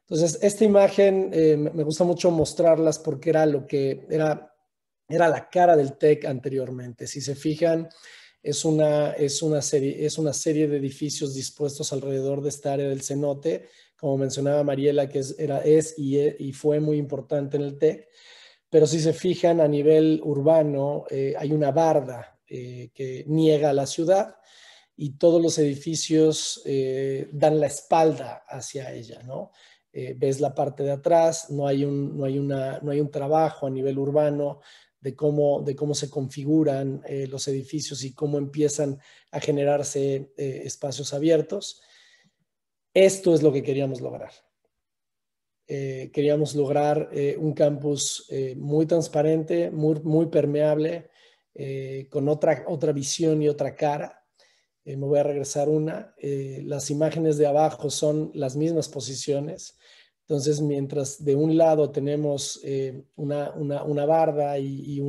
Entonces, esta imagen me gusta mucho mostrarlas porque era lo que era, era la cara del TEC anteriormente. Si se fijan, es una, es una, serie, es una serie de edificios dispuestos alrededor de esta área del cenote, como mencionaba Mariela, que es, era, es y, e, fue muy importante en el TEC. Pero si se fijan a nivel urbano, eh, hay una barda eh, que niega a la ciudad y todos los edificios eh, dan la espalda hacia ella, ¿no? ves la parte de atrás, no hay, un, no, hay una, no hay un trabajo a nivel urbano de cómo, de cómo se configuran eh, los edificios y cómo empiezan a generarse eh, espacios abiertos. Esto es lo que queríamos lograr. Eh, queríamos lograr un campus muy transparente, muy, muy permeable, con otra, otra visión y otra cara. me voy a regresar una. las imágenes de abajo son las mismas posiciones entonces, mientras de un lado tenemos eh, una, una, barda y,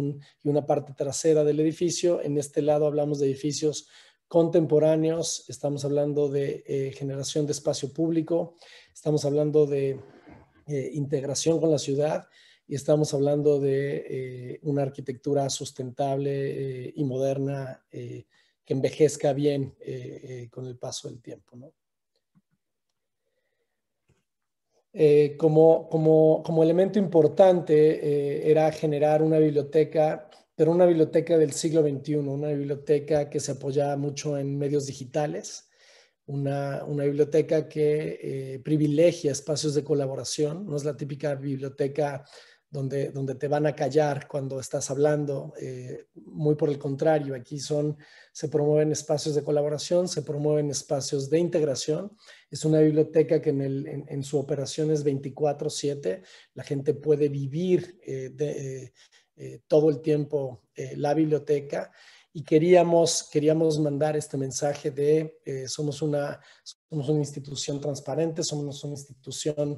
una parte trasera del edificio, en este lado hablamos de edificios contemporáneos, estamos hablando de eh, generación de espacio público, estamos hablando de eh, integración con la ciudad y estamos hablando de una arquitectura sustentable y moderna que envejezca bien con el paso del tiempo. ¿no? Eh, como, como, como, elemento importante eh, era generar una biblioteca, pero una biblioteca del siglo XXI, una biblioteca que se apoyaba mucho en medios digitales, una, una biblioteca que eh, privilegia espacios de colaboración, no es la típica biblioteca donde, donde te van a callar cuando estás hablando. Eh, muy por el contrario, aquí son, se promueven espacios de colaboración, se promueven espacios de integración. Es una biblioteca que en, el, en, su operación es 24/7. La gente puede vivir eh, de, eh, todo el tiempo la biblioteca y queríamos, queríamos mandar este mensaje de somos, una, somos una institución transparente, somos una institución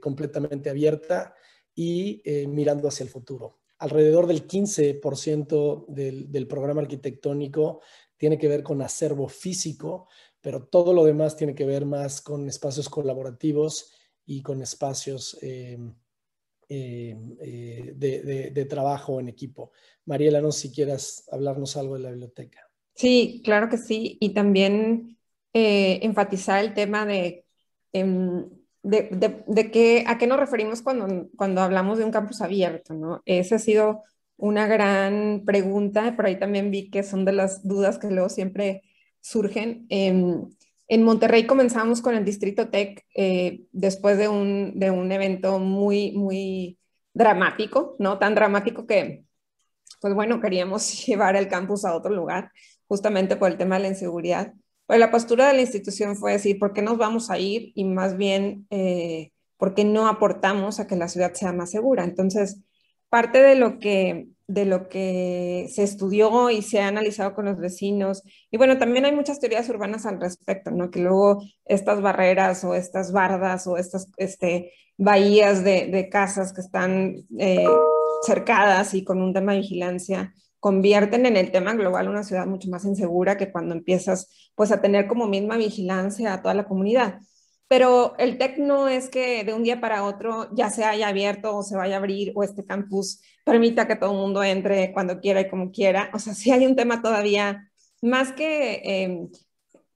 completamente abierta y eh, mirando hacia el futuro. Alrededor del 15% del, programa arquitectónico tiene que ver con acervo físico, pero todo lo demás tiene que ver más con espacios colaborativos y con espacios em, em, eh, de, trabajo en equipo. Mariela, no si quieras hablarnos algo de la biblioteca. Sí, claro que sí. Y también eh, enfatizar el tema de em, de, de, a qué nos referimos cuando, hablamos de un campus abierto, ¿no? Esa ha sido una gran pregunta, por ahí también vi que son de las dudas que luego siempre surgen. En, Monterrey comenzamos con el Distrito Tech eh, después de un, de un evento muy, muy dramático, ¿no? Tan dramático que, pues bueno, queríamos <laughs> llevar el campus a otro lugar, justamente por el tema de la inseguridad. Pues, la postura de la institución fue decir, ¿por qué nos vamos a ir? Y más bien, eh, ¿por qué no aportamos a que la ciudad sea más segura? Entonces, parte de lo que de lo que se estudió y se ha analizado con los vecinos. Y bueno, también hay muchas teorías urbanas al respecto, ¿no? Que luego estas barreras o estas bardas o estas este, bahías de, casas que están eh, cercadas y con un tema de vigilancia, convierten en el tema global una ciudad mucho más insegura que cuando empiezas pues a tener como misma vigilancia a toda la comunidad. Pero el TEC no es que de un día para otro ya se haya abierto o se vaya a abrir o este campus permita que todo el mundo entre cuando quiera y como quiera. O sea, sí hay un tema todavía más que, em,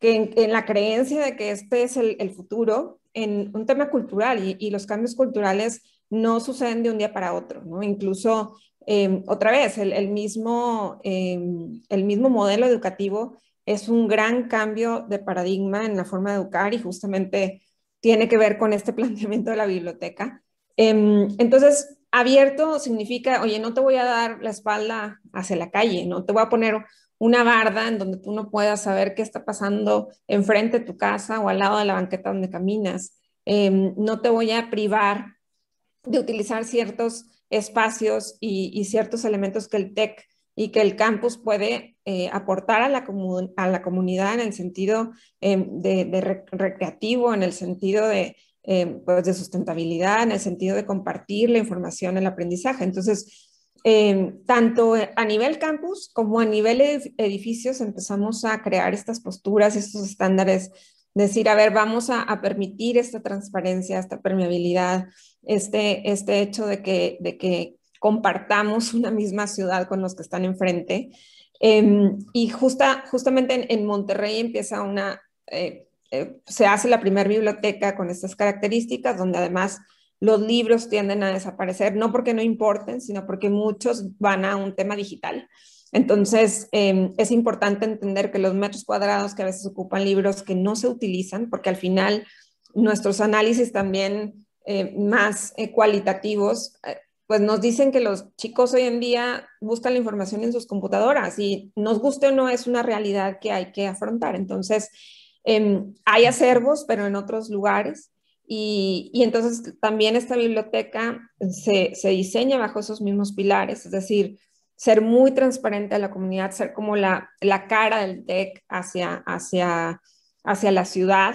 en, la creencia de que este es el, futuro, en un tema cultural y, y, los cambios culturales no suceden de un día para otro, ¿no? Incluso Em, otra vez, el, mismo, em, el mismo modelo educativo es un gran cambio de paradigma en la forma de educar y justamente tiene que ver con este <laughs> planteamiento de la biblioteca. Em, entonces, abierto significa, oye, no te voy a dar la espalda hacia la calle, no te voy a poner una barda en donde tú no puedas saber qué está pasando enfrente de tu casa o al lado de la banqueta donde caminas. no te voy a privar de utilizar ciertos espacios y, ciertos elementos que el TEC y que el campus puede eh, aportar a la, a la, comunidad en el sentido em, de, recreativo, en el sentido de, em, pues, de sustentabilidad, en el sentido de compartir la información, el aprendizaje. Entonces, em, tanto a nivel campus como a nivel edificios empezamos a crear estas posturas, estos estándares decir, a ver, vamos a, permitir esta transparencia, esta permeabilidad, este, este hecho de que, compartamos una misma ciudad con los que están enfrente. Em, y justamente en, Monterrey empieza una, eh, eh, se hace la primera biblioteca con estas características, donde además los libros tienden a desaparecer, no porque no importen, sino porque muchos van a un tema digital. Entonces, em, es importante entender que los metros cuadrados que a veces ocupan libros que no se utilizan, porque al final nuestros análisis también eh, más eh, cualitativos, eh, pues nos dicen que los chicos hoy en día buscan la información en sus computadoras y nos guste o no es una realidad que hay que afrontar. Entonces, em, hay acervos, pero en otros lugares. Y, entonces también esta biblioteca se diseña bajo esos mismos pilares, es decir, ser muy transparente a la comunidad, ser como la, la cara del TEC hacia, hacia, hacia la ciudad,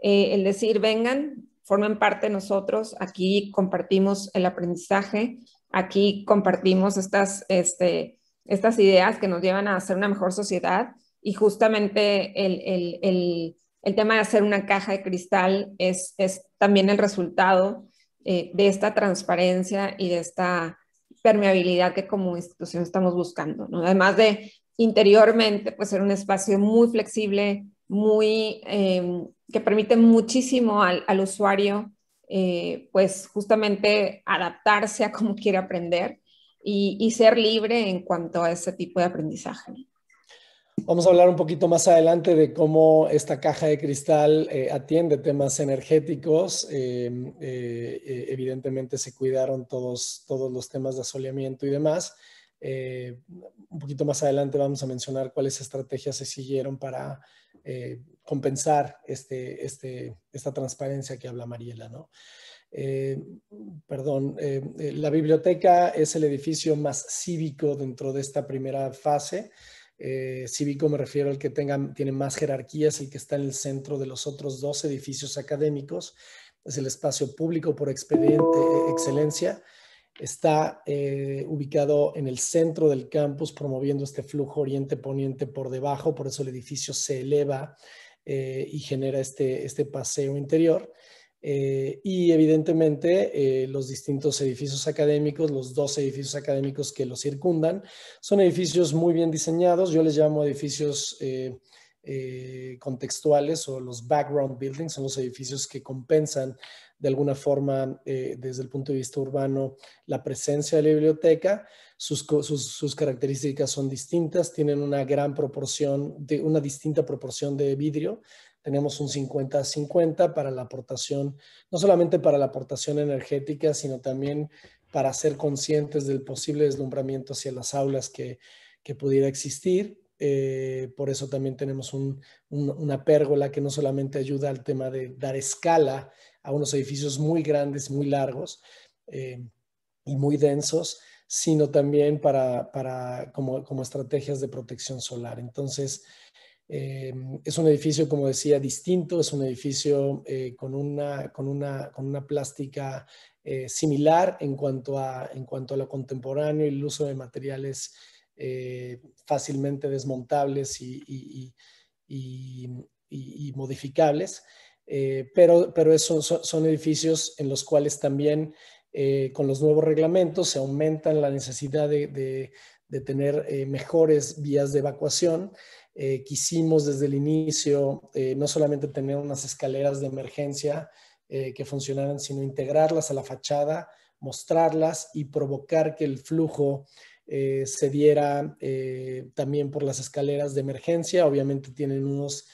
eh, el decir, vengan, formen parte de nosotros, aquí compartimos el aprendizaje, aquí compartimos estas, este, estas ideas que nos llevan a hacer una mejor sociedad y justamente el, tema de hacer una caja de cristal es, es también el resultado eh, de esta transparencia y de esta permeabilidad que como institución estamos buscando, Además de interiormente, pues, ser un espacio muy flexible, muy, em, que permite muchísimo al, usuario, eh, pues justamente adaptarse a cómo quiere aprender y, ser libre en cuanto a ese tipo de aprendizaje. Vamos a hablar un poquito más adelante de cómo esta caja de cristal eh, atiende temas energéticos. Eh, eh, evidentemente se cuidaron todos, todos los temas de asoleamiento y demás. un poquito más adelante vamos a mencionar cuáles estrategias se siguieron para compensar este, este, esta transparencia que habla Mariela. ¿no? perdón, la biblioteca es el edificio más cívico dentro de esta primera fase. Eh, cívico me refiero al que tiene más jerarquías, el que está en el centro de los otros dos edificios académicos, es el espacio público por expediente, eh, excelencia, está eh, ubicado en el centro del campus promoviendo este flujo oriente-poniente por debajo, por eso el edificio se eleva y genera este, este paseo interior. Eh, y evidentemente eh, los distintos edificios académicos, los dos edificios académicos que los circundan, son edificios muy bien diseñados. Yo les llamo edificios eh, contextuales o los background buildings, son los edificios que compensan de alguna forma desde el punto de vista urbano la presencia de la biblioteca. Sus, características son distintas, tienen una gran proporción, de, una distinta proporción de vidrio tenemos un 50-50 para la aportación, no solamente para la aportación energética, sino también para ser conscientes del posible deslumbramiento hacia las aulas que, que pudiera existir. Eh, por eso también tenemos una pérgola que no solamente ayuda al tema de dar escala a unos edificios muy grandes, muy largos eh, y muy densos, sino también para, para como, como, estrategias de protección solar. Entonces, eh, es un edificio, como decía, distinto, es un edificio eh, con, una, plástica eh, similar en cuanto, a, en cuanto a lo contemporáneo y el uso de materiales fácilmente desmontables y, modificables, pero, pero son, edificios en los cuales también con los nuevos reglamentos se aumenta la necesidad de tener mejores vías de evacuación. Eh, quisimos desde el inicio eh, no solamente tener unas escaleras de emergencia eh, que funcionaran, sino integrarlas a la fachada, mostrarlas y provocar que el flujo se diera también por las escaleras de emergencia. Obviamente tienen unos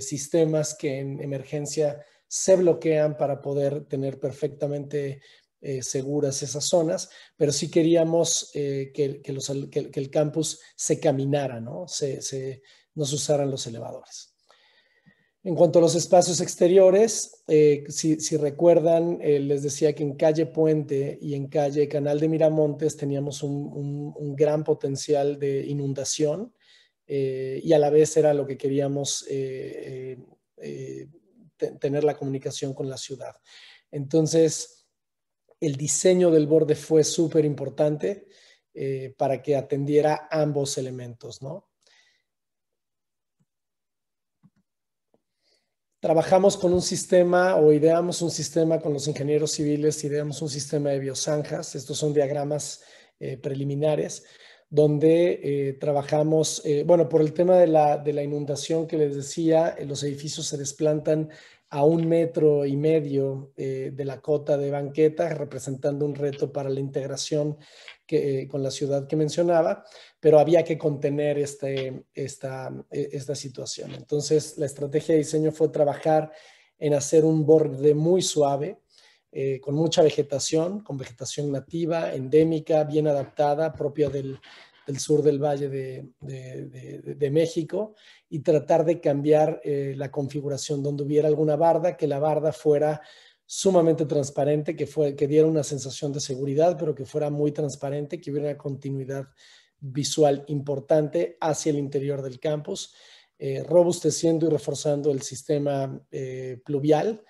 sistemas que en emergencia se bloquean para poder tener perfectamente eh, seguras esas zonas, pero sí queríamos eh, que, el campus se caminara, ¿no? Se, usaran los elevadores. En cuanto a los espacios exteriores, eh, si, recuerdan, les decía que en calle Puente y en calle Canal de Miramontes teníamos un, un gran potencial de inundación y a la vez era lo que queríamos tener la comunicación con la ciudad. Entonces, el diseño del borde fue súper importante eh, para que atendiera ambos elementos, ¿no? Trabajamos con un sistema o ideamos un sistema con los ingenieros civiles, ideamos un sistema de biosanjas, estos son diagramas eh, preliminares, donde eh, trabajamos, bueno, por el tema de la, de la inundación que les decía, los edificios se desplantan a un metro y medio eh, de la cota de banqueta, representando un reto para la integración eh, con la ciudad que mencionaba, pero había que contener este, e, esta, situación. Entonces, la estrategia de diseño fue trabajar en hacer un borde muy suave, eh, con mucha vegetación, con vegetación nativa, endémica, bien adaptada, propia del, del sur del Valle de, México y tratar de cambiar eh, la configuración donde hubiera alguna barda, que la barda fuera sumamente transparente, que, fue, que diera una sensación de seguridad, pero que fuera muy transparente, que hubiera una continuidad visual importante hacia el interior del campus, eh, robusteciendo y reforzando el sistema eh, pluvial.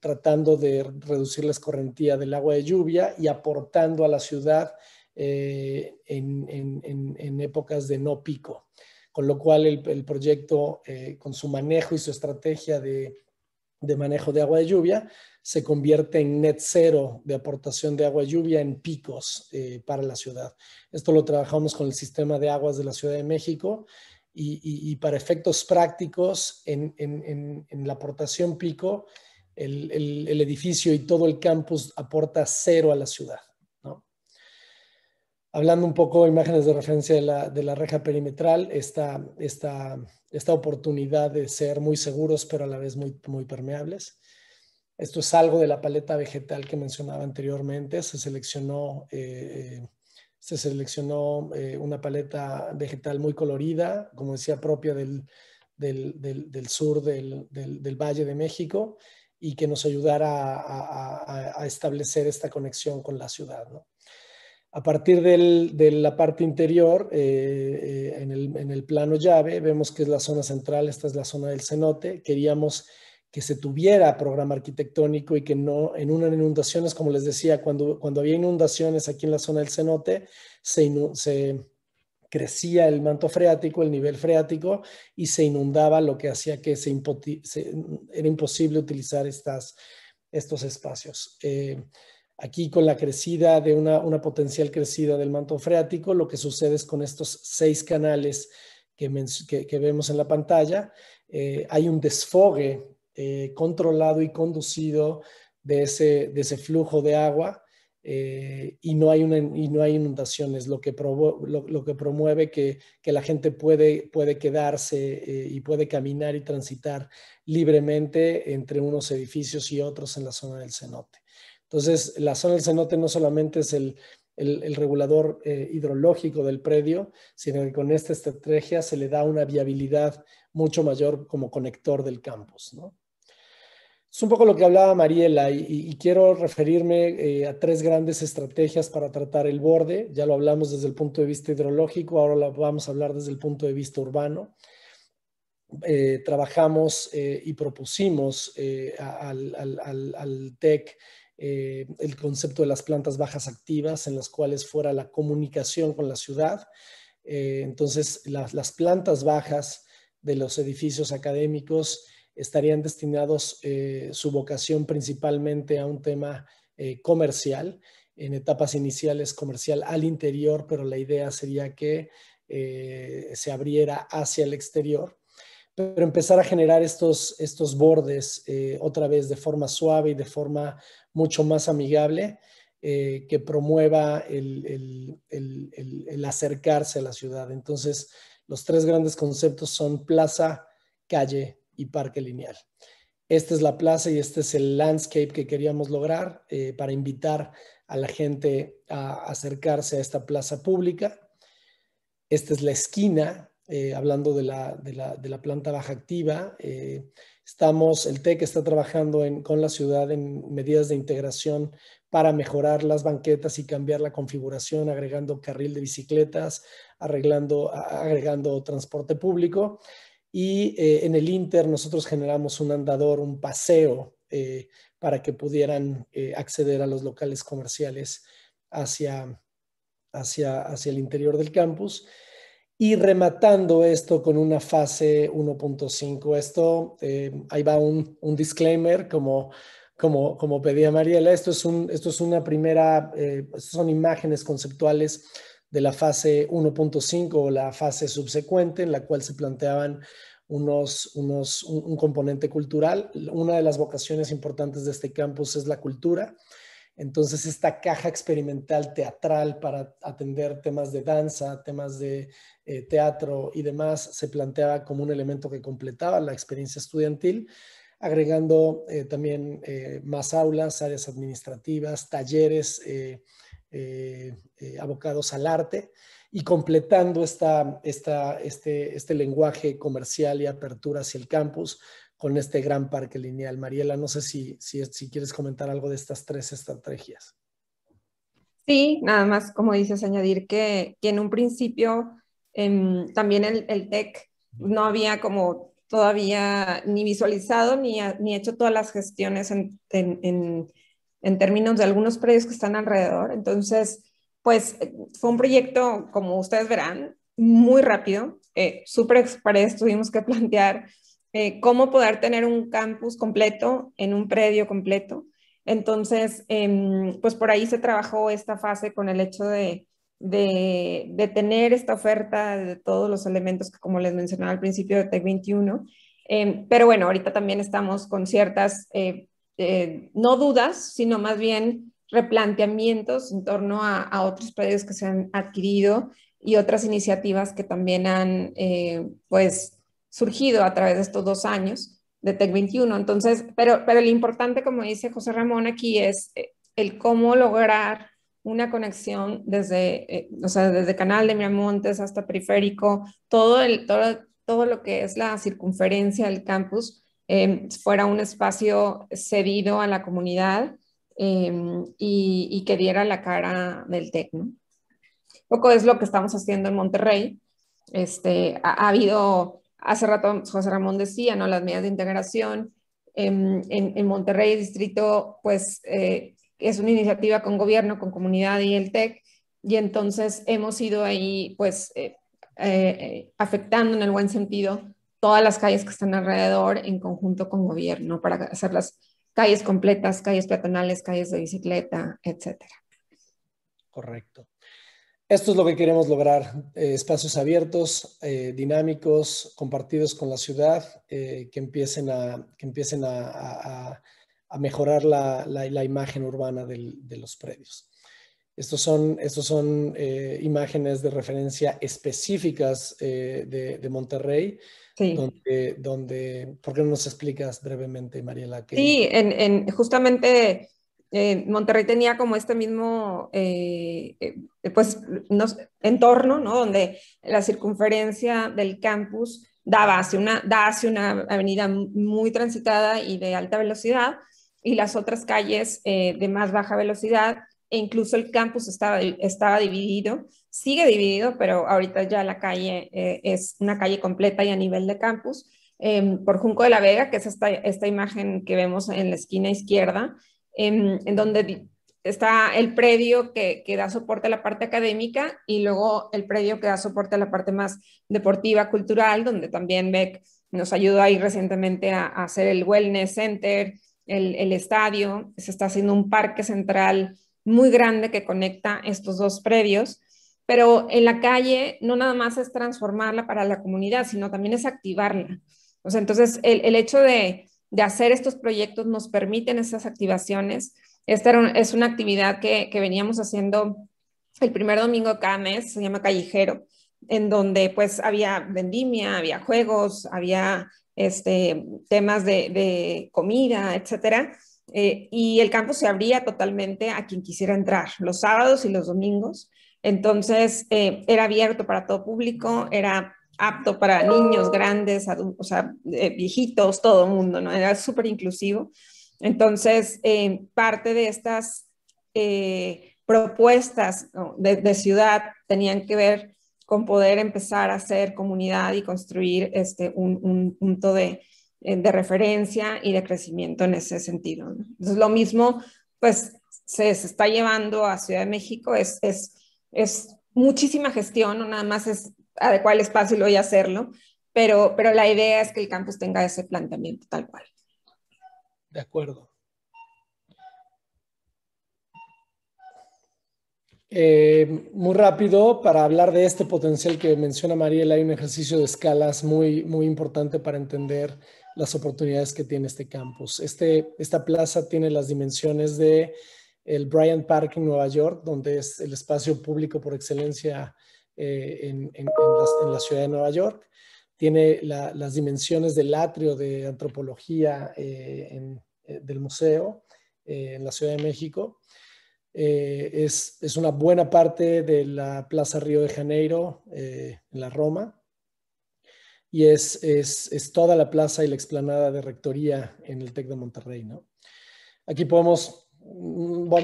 tratando de reducir la escorrentía del agua de lluvia y aportando a la ciudad eh, en, épocas de no pico. Con lo cual el, proyecto, eh, con su manejo y su estrategia de, manejo de agua de lluvia, se convierte en net cero de aportación de agua de lluvia en picos eh, para la ciudad. Esto lo trabajamos con el sistema de aguas de la Ciudad de México y, para efectos prácticos en, la aportación pico, el edificio y todo el campus aporta cero a la ciudad hablando un poco, imágenes de referencia de la, reja perimetral, esta, oportunidad de ser muy seguros, pero a la vez muy, muy permeables. Esto es algo de la paleta vegetal que mencionaba anteriormente. Se seleccionó, eh, se seleccionó eh, una paleta vegetal muy colorida, como decía, propia del, sur del Valle de México y que nos ayudara a, establecer esta conexión con la ciudad. A partir de la parte interior, eh, eh, en, el, plano llave, vemos que es la zona central, esta es la zona del cenote. Queríamos que se tuviera programa arquitectónico y que no en unas inundaciones, como les decía, cuando, había inundaciones aquí en la zona del cenote, se, crecía el manto freático, el nivel freático, y se inundaba, lo que hacía que era imposible utilizar estos espacios. Eh, Aquí con la crecida de una, potencial crecida del manto freático, lo que sucede es con estos seis canales que, vemos en la pantalla, eh, hay un desfogue eh, controlado y conducido de ese, flujo de agua eh, y, no hay inundaciones, lo que, promueve que, la gente puede, quedarse y puede caminar y transitar libremente entre unos edificios y otros en la zona del cenote. Entonces, la zona del cenote no solamente es el, regulador eh, hidrológico del predio, sino que con esta estrategia se le da una viabilidad mucho mayor como conector del campus. ¿no? Es un poco lo que hablaba Mariela y, quiero referirme eh, a tres grandes estrategias para tratar el borde. Ya lo hablamos desde el punto de vista hidrológico, ahora lo vamos a hablar desde el punto de vista urbano. Eh, trabajamos y propusimos al TEC eh, el concepto de las plantas bajas activas en las cuales fuera la comunicación con la ciudad. Eh, entonces, las plantas bajas de los edificios académicos estarían destinados eh, su vocación principalmente a un tema comercial, en etapas iniciales comercial al interior, pero la idea sería que se abriera hacia el exterior pero empezar a generar estos, estos bordes otra vez de forma suave y de forma mucho más amigable eh, que promueva el, acercarse a la ciudad. Entonces, los tres grandes conceptos son plaza, calle y parque lineal. Esta es la plaza y este es el landscape que queríamos lograr eh, para invitar a la gente a acercarse a esta plaza pública. Esta es la esquina, eh, hablando de la, planta baja activa el TEC está trabajando con la ciudad en medidas de integración para mejorar las banquetas y cambiar la configuración, agregando carril de bicicletas, agregando transporte público. Y eh, en el Inter nosotros generamos un andador, un paseo eh, para que pudieran eh, acceder a los locales comerciales hacia el interior del campus y rematando esto con una fase 1.5. Esto, eh, ahí va un, un disclaimer, como, como, como, pedía Mariela, esto es, un, esto es una primera, eh, son imágenes conceptuales de la fase 1.5 o la fase subsecuente, en la cual se planteaban unos, unos, un componente cultural. Una de las vocaciones importantes de este campus es la cultura. Entonces, esta caja experimental teatral para atender temas de danza, temas de eh, teatro y demás, se planteaba como un elemento que completaba la experiencia estudiantil, agregando eh, también eh, más aulas, áreas administrativas, talleres abocados al arte y completando este, este lenguaje comercial y apertura hacia el campus con este gran parque lineal. Mariela, no sé si, si, quieres comentar algo de estas tres estrategias. Sí, nada más, como dices, añadir que, en un principio em, también el, TEC no había como todavía ni visualizado ni, ni hecho todas las gestiones en, términos de algunos predios que están alrededor. Entonces, pues fue un proyecto, como ustedes verán, muy rápido, eh, súper express, tuvimos que plantear eh, cómo poder tener un campus completo en un predio completo. Entonces, em, pues por ahí se trabajó esta fase con el hecho de, de, tener esta oferta de todos los elementos que, como les mencionaba al principio de Tech 21. Em, pero bueno, ahorita también estamos con ciertas, eh, eh, no dudas, sino más bien replanteamientos en torno a, a otros predios que se han adquirido y otras iniciativas que también han, pues, surgido a través de estos dos años de tec 21. Entonces, pero, pero lo importante, como dice José Ramón aquí, es eh, el cómo lograr una conexión desde, eh, desde Canal de Miramontes hasta Periférico, todo, el, todo, todo lo que es la circunferencia del campus em, fuera un espacio cedido a la comunidad em, y, que diera la cara del TEC. ¿no? Poco es lo que estamos haciendo en Monterrey. Este, ha habido Hace rato José Ramón decía, ¿no? Las medidas de integración em, en, Monterrey, distrito, pues eh, es una iniciativa con gobierno, con comunidad y el TEC, y entonces hemos ido ahí, pues, eh, eh, afectando en el buen sentido todas las calles que están alrededor en conjunto con gobierno para hacerlas calles completas, calles peatonales, calles de bicicleta, etcétera. Correcto. Esto es lo que queremos lograr, eh, espacios abiertos, eh, dinámicos, compartidos con la ciudad, eh, que empiecen a, que empiecen a, mejorar la, la, imagen urbana de los predios. Estos son, estos son imágenes de referencia específicas de, Monterrey, donde, ¿por qué no nos explicas brevemente, Mariela? Sí, en, en justamente eh, Monterrey tenía como este mismo, eh, eh, pues, entorno, ¿no? Donde la circunferencia del campus daba hacia una, da hacia una avenida muy transitada y de alta velocidad, y las otras calles de más baja velocidad, e incluso el campus estaba, dividido, sigue dividido, pero ahorita ya la calle es una calle completa y a nivel de campus. Em, por Junco de la Vega, que es esta imagen que vemos en la esquina izquierda, en, donde está el predio que, que, da soporte a la parte académica y luego el predio que da soporte a la parte más deportiva, cultural, donde también Beck nos ayudó ahí recientemente a, a hacer el Wellness Center, el, el, estadio, se está haciendo un parque central muy grande que conecta estos dos predios, pero en la calle no nada más es transformarla para la comunidad, sino también es activarla. O sea, entonces el, el hecho de de hacer estos proyectos nos permiten esas activaciones. Esta es una actividad que, veníamos haciendo el primer domingo cada mes, se llama Callejero, en donde pues había vendimia, había juegos, había este, temas de, comida, etcétera. Eh, y el campo se abría totalmente a quien quisiera entrar, los sábados y los domingos. Entonces, eh, era abierto para todo público, era apto para niños, grandes, adultos, o sea, eh, viejitos, todo el mundo, ¿no? Era súper inclusivo. Entonces, eh, parte de estas eh, propuestas de, ciudad tenían que ver con poder empezar a hacer comunidad y construir este, un, punto de, referencia y de crecimiento en ese sentido. ¿no? Entonces, lo mismo, pues, se, está llevando a Ciudad de México, es, es, es muchísima gestión, no nada más es adecuar el espacio y luego hacerlo, pero, pero la idea es que el campus tenga ese planteamiento tal cual. De acuerdo. Eh, muy rápido, para hablar de este potencial que menciona Mariela, hay un ejercicio de escalas muy, muy importante para entender las oportunidades que tiene este campus. Este, esta plaza tiene las dimensiones de el Bryant Park en Nueva York, donde es el espacio público por excelencia eh, en, la ciudad de Nueva York. Tiene las dimensiones del atrio de antropología eh, eh, del museo en la Ciudad de México. Es, es, una buena parte de la Plaza Río de Janeiro, en la Roma y es, es, es, toda la plaza y la explanada de rectoría en el TEC de Monterrey. ¿no? Aquí podemos Voy,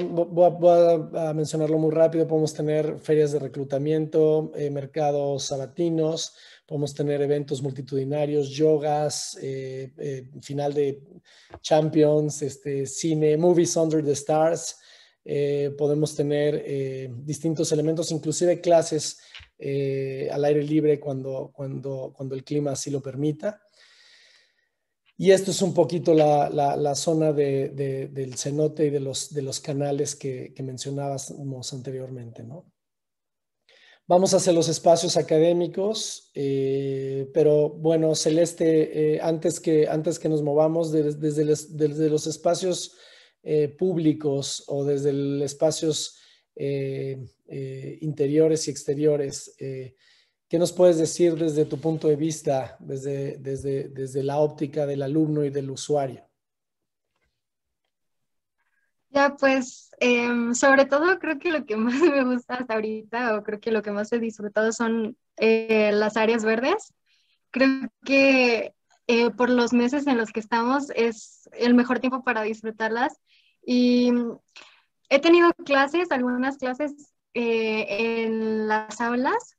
a, mencionarlo muy rápido, podemos tener ferias de reclutamiento, eh, mercados sabatinos, podemos tener eventos multitudinarios, yogas, eh, eh, final de Champions, este, cine, movies under the stars, podemos tener distintos elementos, inclusive clases al aire libre cuando, cuando, cuando el clima así lo permita. Y esto es un poquito la, zona del cenote y de los, de los canales que, mencionábamos anteriormente. ¿no? Vamos hacia los espacios académicos, eh, pero bueno, Celeste, eh, antes, que, antes que nos movamos desde, desde, los espacios eh, públicos o desde los espacios interiores y exteriores, ¿Qué nos puedes decir desde tu punto de vista, desde, desde, desde la óptica del alumno y del usuario? Ya, pues em, sobre todo creo que lo que <laughs> más me gusta hasta ahorita o creo que lo que más he disfrutado son eh, las áreas verdes. Creo que eh, por los meses en los que estamos es el mejor tiempo para disfrutarlas. Y mm, he tenido clases, algunas clases eh, en las aulas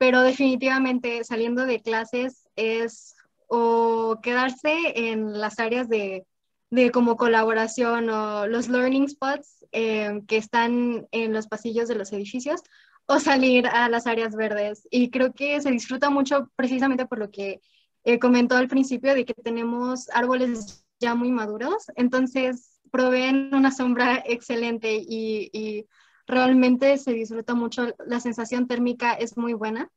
pero definitivamente saliendo de clases es o quedarse en las áreas de, de como colaboración o los learning spots eh, que están en los pasillos de los edificios o salir a las áreas verdes. Y creo que se disfruta mucho precisamente por lo que eh, comentó al principio de que tenemos árboles ya muy maduros, entonces proveen una sombra excelente y, y realmente se disfruta mucho, la sensación térmica es muy buena.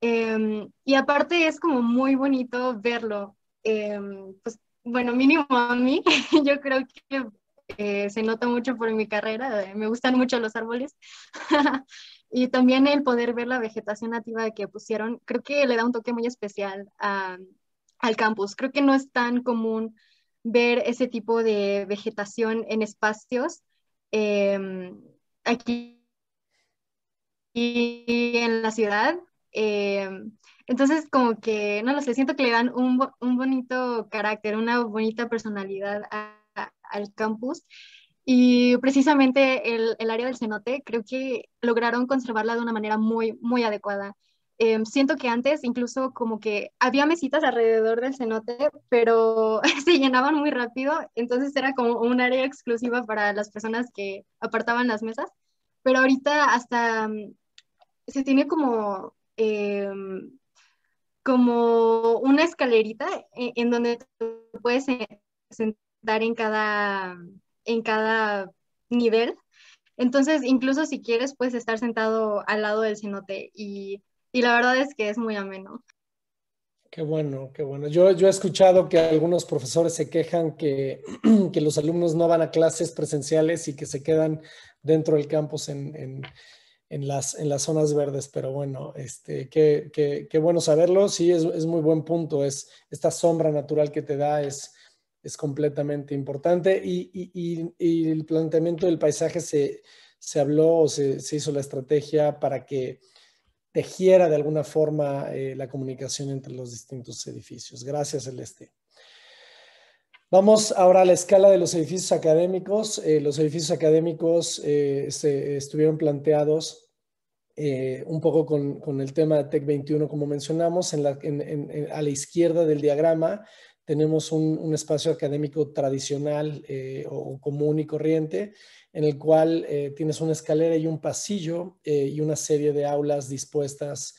Em, y aparte es como muy bonito verlo. Em, pues, bueno, mínimo a mí, <laughs> yo creo que eh, se nota mucho por mi carrera, eh, me gustan mucho los árboles. <laughs> y también el poder ver la vegetación nativa que pusieron, creo que le da un toque muy especial al campus. Creo que no es tan común ver ese tipo de vegetación en espacios eh, aquí y en la ciudad. Eh, entonces, como que, no lo sé, siento que le dan un, bonito carácter, una bonita personalidad al campus. Y precisamente el, el, área del cenote, creo que lograron conservarla de una manera muy, muy adecuada. Em, siento que antes incluso como que había mesitas alrededor del cenote, pero <laughs> se llenaban muy rápido, entonces era como un área exclusiva para las personas que apartaban las mesas, pero ahorita hasta mm, se tiene como, em, como una escalerita e, en, donde puedes eh, sentar en cada, en cada nivel. Entonces, incluso si quieres, puedes estar sentado al lado del cenote y y la verdad es que es muy ameno. Qué bueno, qué bueno. Yo, yo he escuchado que algunos profesores se quejan que, <clears throat> los alumnos no van a clases presenciales y que se quedan dentro del campus en, las, en las zonas verdes, pero bueno, este, qué, bueno saberlo. Sí, es, muy buen punto. Es, esta sombra natural que te da es, es completamente importante y, el planteamiento del paisaje se, habló o se hizo la estrategia para que tejiera de alguna forma eh, la comunicación entre los distintos edificios. Gracias, Celeste. Vamos ahora a la escala de los edificios académicos. Eh, los edificios académicos eh, se, estuvieron planteados un poco con, el tema de TEC 21, como mencionamos, en a la izquierda del diagrama tenemos un, espacio académico tradicional eh, o común y corriente, en el cual eh, tienes una escalera y un pasillo eh, y una serie de aulas dispuestas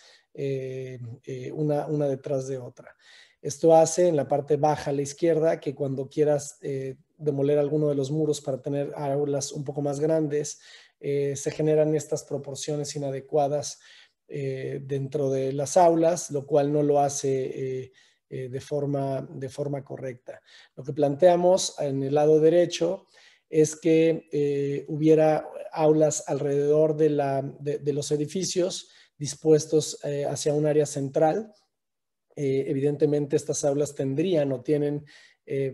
una, una, detrás de otra. Esto hace en la parte baja a la izquierda que cuando quieras demoler alguno de los muros para tener aulas un poco más grandes, se generan estas proporciones inadecuadas dentro de las aulas, lo cual no lo hace eh, de, forma, correcta. Lo que planteamos en el lado derecho es que eh, hubiera aulas alrededor de, los edificios dispuestos eh, hacia un área central. evidentemente estas aulas tendrían o tienen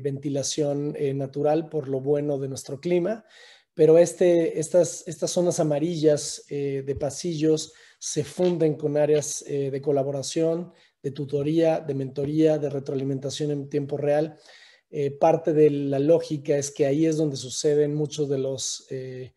ventilación natural por lo bueno de nuestro clima, pero este, estas, estas zonas amarillas de pasillos se funden con áreas eh, de colaboración, de tutoría, de mentoría, de retroalimentación en tiempo real. Eh, parte de la lógica es que ahí es donde suceden muchos de los eh,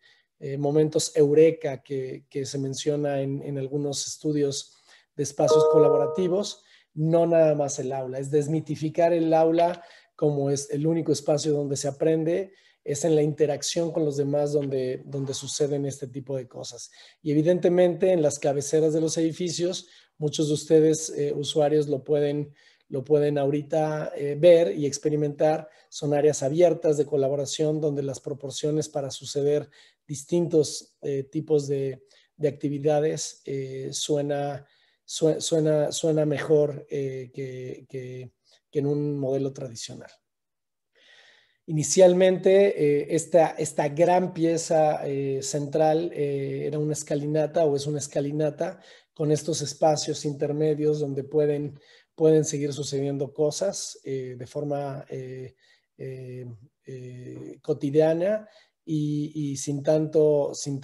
momentos eureka que, se menciona en, algunos estudios de espacios colaborativos, no nada más el aula, es desmitificar el aula como es el único espacio donde se aprende, es en la interacción con los demás donde, donde suceden este tipo de cosas. Y evidentemente en las cabeceras de los edificios, muchos de ustedes, eh, usuarios, lo pueden, lo pueden ahorita eh, ver y experimentar. Son áreas abiertas de colaboración donde las proporciones para suceder distintos eh, tipos de, actividades suena, suena, suena, mejor que en un modelo tradicional. Inicialmente, eh, esta, gran pieza eh, central eh, era una escalinata o es una escalinata con estos espacios intermedios donde pueden, seguir sucediendo cosas de forma cotidiana y, sin tanto, sin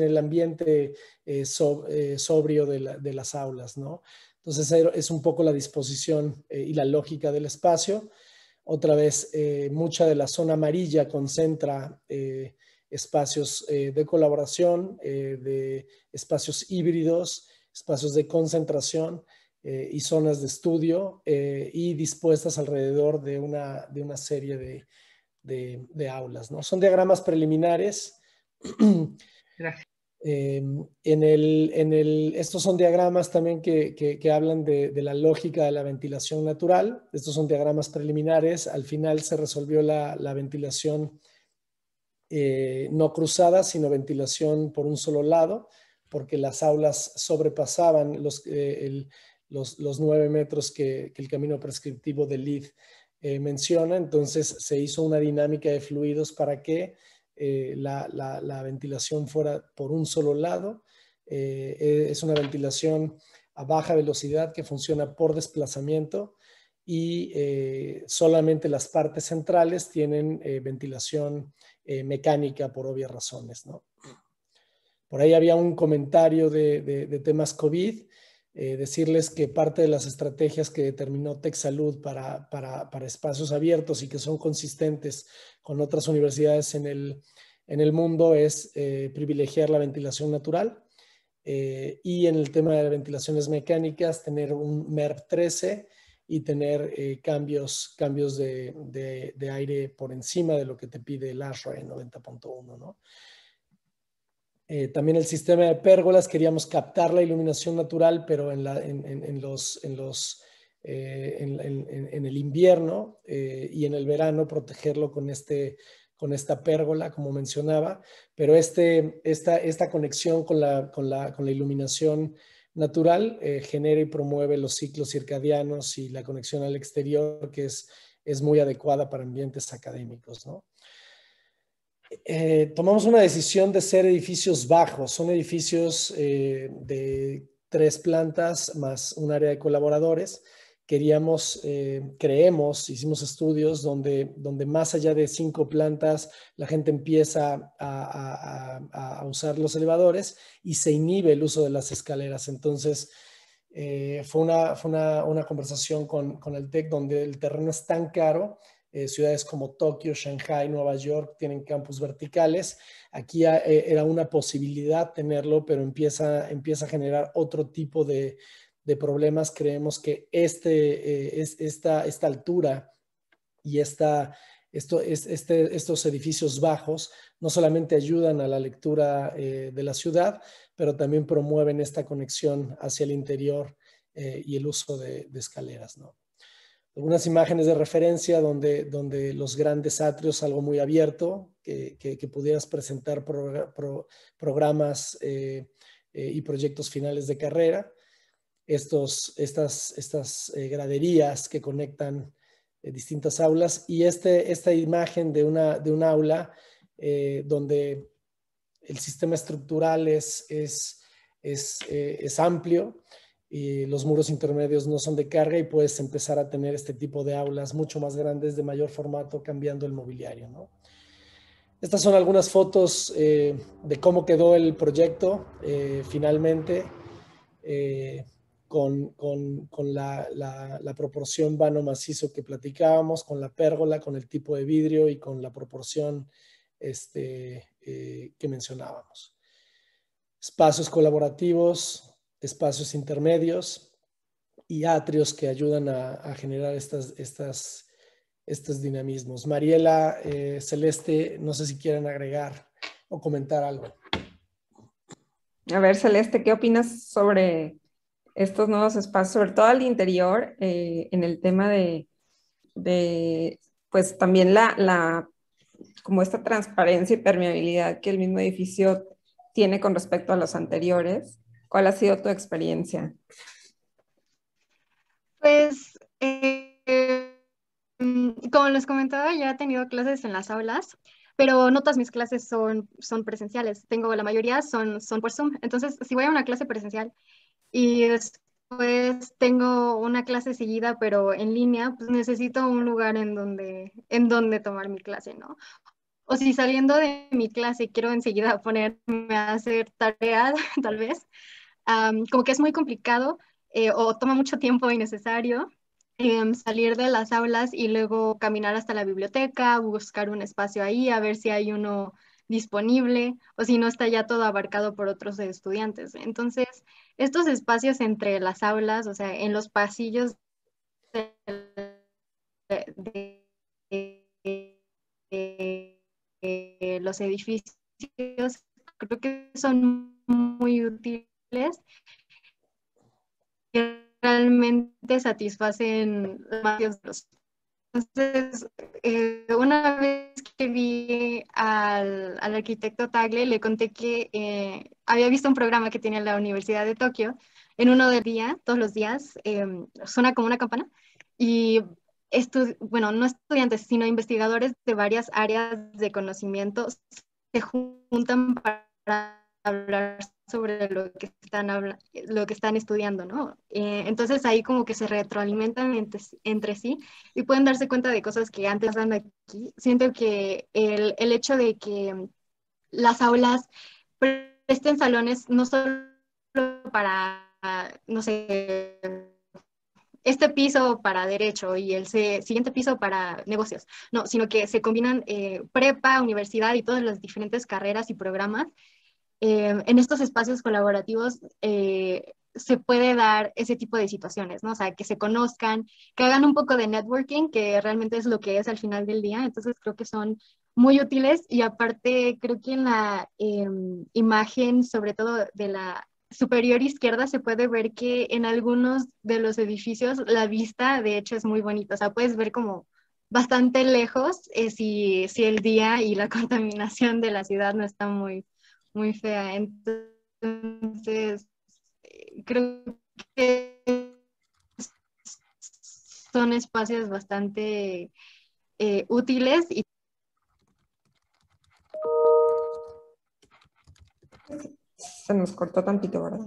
el ambiente sobrio de, las aulas, ¿no? Entonces es un poco la disposición y la lógica del espacio. Otra vez, eh, mucha de la zona amarilla concentra eh, espacios eh, de colaboración, de espacios híbridos, espacios de concentración y zonas de estudio y dispuestas alrededor de una, de una serie de, aulas. Son diagramas preliminares. <clears throat> Gracias. Em, en el, estos son diagramas también que, hablan de, la lógica de la ventilación natural. Estos son diagramas preliminares. Al final se resolvió la, ventilación eh, no cruzada, sino ventilación por un solo lado, porque las aulas sobrepasaban los, eh, nueve metros que, el camino prescriptivo de LEED eh, menciona. Entonces se hizo una dinámica de fluidos para que eh, la, ventilación fuera por un solo lado. Eh, eh, es una ventilación a baja velocidad que funciona por desplazamiento y solamente las partes centrales tienen ventilación mecánica por obvias razones. Por ahí había un comentario de temas COVID eh, decirles que parte de las estrategias que determinó TechSalud para, para, espacios abiertos y que son consistentes con otras universidades en el, mundo es eh, privilegiar la ventilación natural. Eh, y en el tema de ventilaciones mecánicas, tener un MERP 13 y tener cambios, cambios de, aire por encima de lo que te pide el ASHRAE 90.1, ¿no? Eh, también el sistema de pérgolas, queríamos captar la iluminación natural, pero en, los, el invierno eh, y en el verano protegerlo con, este, esta pérgola, como mencionaba, pero este, esta, conexión con la, iluminación natural eh, genera y promueve los ciclos circadianos y la conexión al exterior, que es, es muy adecuada para ambientes académicos. ¿no? Eh, tomamos una decisión de ser edificios bajos. Son edificios eh, de tres plantas más un área de colaboradores. Queríamos, eh, creemos, hicimos estudios donde, donde más allá de cinco plantas la gente empieza a, usar los elevadores y se inhibe el uso de las escaleras. Entonces, fue una, conversación con, con el TEC donde el terreno es tan caro eh, ciudades como Tokio, Shanghai, Nueva York tienen campus verticales. Aquí eh, era una posibilidad tenerlo, pero empieza, a generar otro tipo de, problemas. Creemos que este, eh, es, esta, altura y este, estos edificios bajos no solamente ayudan a la lectura de la ciudad, pero también promueven esta conexión hacia el interior y el uso de, de escaleras. ¿no? algunas imágenes de referencia donde, los grandes atrios, algo muy abierto, que, pudieras presentar programas eh, eh, y proyectos finales de carrera. estas eh, graderías que conectan distintas aulas y este, esta imagen de una, un aula donde el sistema estructural es amplio y los muros intermedios no son de carga y puedes empezar a tener este tipo de aulas mucho más grandes, de mayor formato, cambiando el mobiliario. Estas son algunas fotos eh, de cómo quedó el proyecto eh, finalmente eh, con, la, proporción vano macizo que platicábamos, con la pérgola, con el tipo de vidrio y con la proporción este, que mencionábamos. Espacios colaborativos, espacios intermedios y atrios que ayudan a, generar estas, estas, estos dinamismos. Mariela, eh, Celeste, no sé si quieren agregar o comentar algo. A ver, Celeste, ¿qué opinas sobre estos nuevos espacios, sobre todo al interior, eh, en el tema de, pues también la, como esta transparencia y permeabilidad que el mismo edificio tiene con respecto a los anteriores? ¿Cuál ha sido tu experiencia? Pues, eh, como les comentaba, ya he tenido clases en las aulas, pero no todas mis clases son, son presenciales. Tengo la mayoría son, son por Zoom. Entonces, si voy a una clase presencial y después tengo una clase seguida, pero en línea, pues necesito un lugar en donde, en donde tomar mi clase, ¿no? o si saliendo de mi clase quiero enseguida ponerme a hacer tareas, <laughs> tal vez, como que es muy complicado eh, o toma mucho tiempo innecesario eh, em, salir de las aulas y luego caminar hasta la biblioteca, buscar un espacio ahí, a ver si hay uno disponible o si no está ya todo abarcado por otros estudiantes. Entonces, estos espacios entre las aulas, o sea, en los pasillos eh, los edificios, creo que son muy útiles y realmente satisfacen los entonces, eh, una vez que vi al, arquitecto Tagle, le conté que eh, había visto un programa que tiene la Universidad de Tokio. En uno del día, todos los días, suena como una campana y bueno, no estudiantes, sino investigadores de varias áreas de conocimiento se juntan para hablar sobre lo que están, lo que están estudiando, ¿no? Eh, entonces ahí como que se retroalimentan entre, sí y pueden darse cuenta de cosas que antes pasan aquí. Siento que el, el hecho de que las aulas presten salones no solo para, no sé, este piso para derecho y el siguiente piso para negocios, no, sino que se combinan eh, prepa, universidad y todas las diferentes carreras y programas. Eh, en estos espacios colaborativos eh, se puede dar ese tipo de situaciones, ¿no? O sea, que se conozcan, que hagan un poco de networking, que realmente es lo que es al final del día. Entonces creo que son muy útiles y aparte creo que en la em, imagen, sobre todo de la superior izquierda se puede ver que en algunos de los edificios la vista de hecho es muy bonita, o sea, puedes ver como bastante lejos eh, si, el día y la <laughs> contaminación de la ciudad no está muy, muy fea. Entonces, eh, creo que son espacios bastante eh, útiles y se nos cortó tantito, ¿verdad?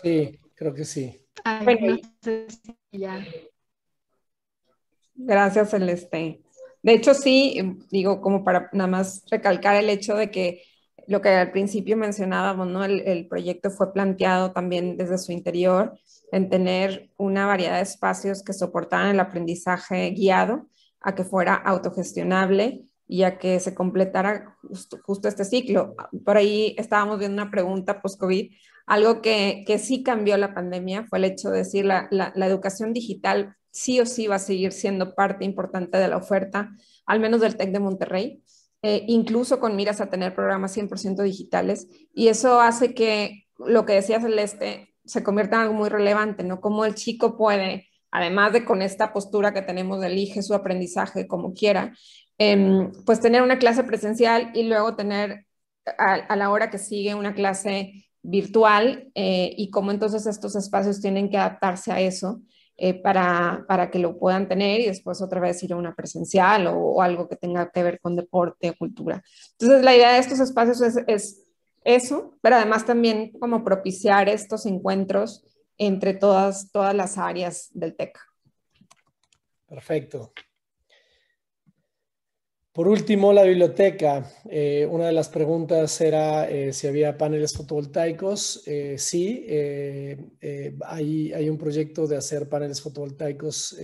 Sí, creo que sí. Gracias, Celeste. De hecho, sí, digo, como para nada más recalcar el hecho de que lo que al principio mencionábamos, El, el, proyecto fue planteado también desde su interior en tener una variedad de espacios que soportaran el aprendizaje guiado a que fuera autogestionable ya que se completara justo, este ciclo. Por ahí estábamos viendo una pregunta post-COVID. Algo que, sí cambió la pandemia fue el hecho de decir la, la, educación digital sí o sí va a seguir siendo parte importante de la oferta, al menos del TEC de Monterrey. Eh, incluso con miras a tener programas 100% digitales. Y eso hace que lo que decía Celeste se convierta en algo muy relevante, ¿no? Cómo el chico puede, además de con esta postura que tenemos elige su aprendizaje como quiera, Em, pues tener una clase presencial y luego tener a, la hora que sigue una clase virtual eh, y cómo entonces estos espacios tienen que adaptarse a eso eh, para, que lo puedan tener y después otra vez ir a una presencial o, algo que tenga que ver con deporte o cultura. Entonces la idea de estos espacios es, eso, pero además también como propiciar estos encuentros entre todas, todas las áreas del TEC. Perfecto. Por último, la biblioteca. Eh, una de las preguntas era eh, si había paneles fotovoltaicos. Eh, sí, hay, hay, un proyecto de hacer paneles fotovoltaicos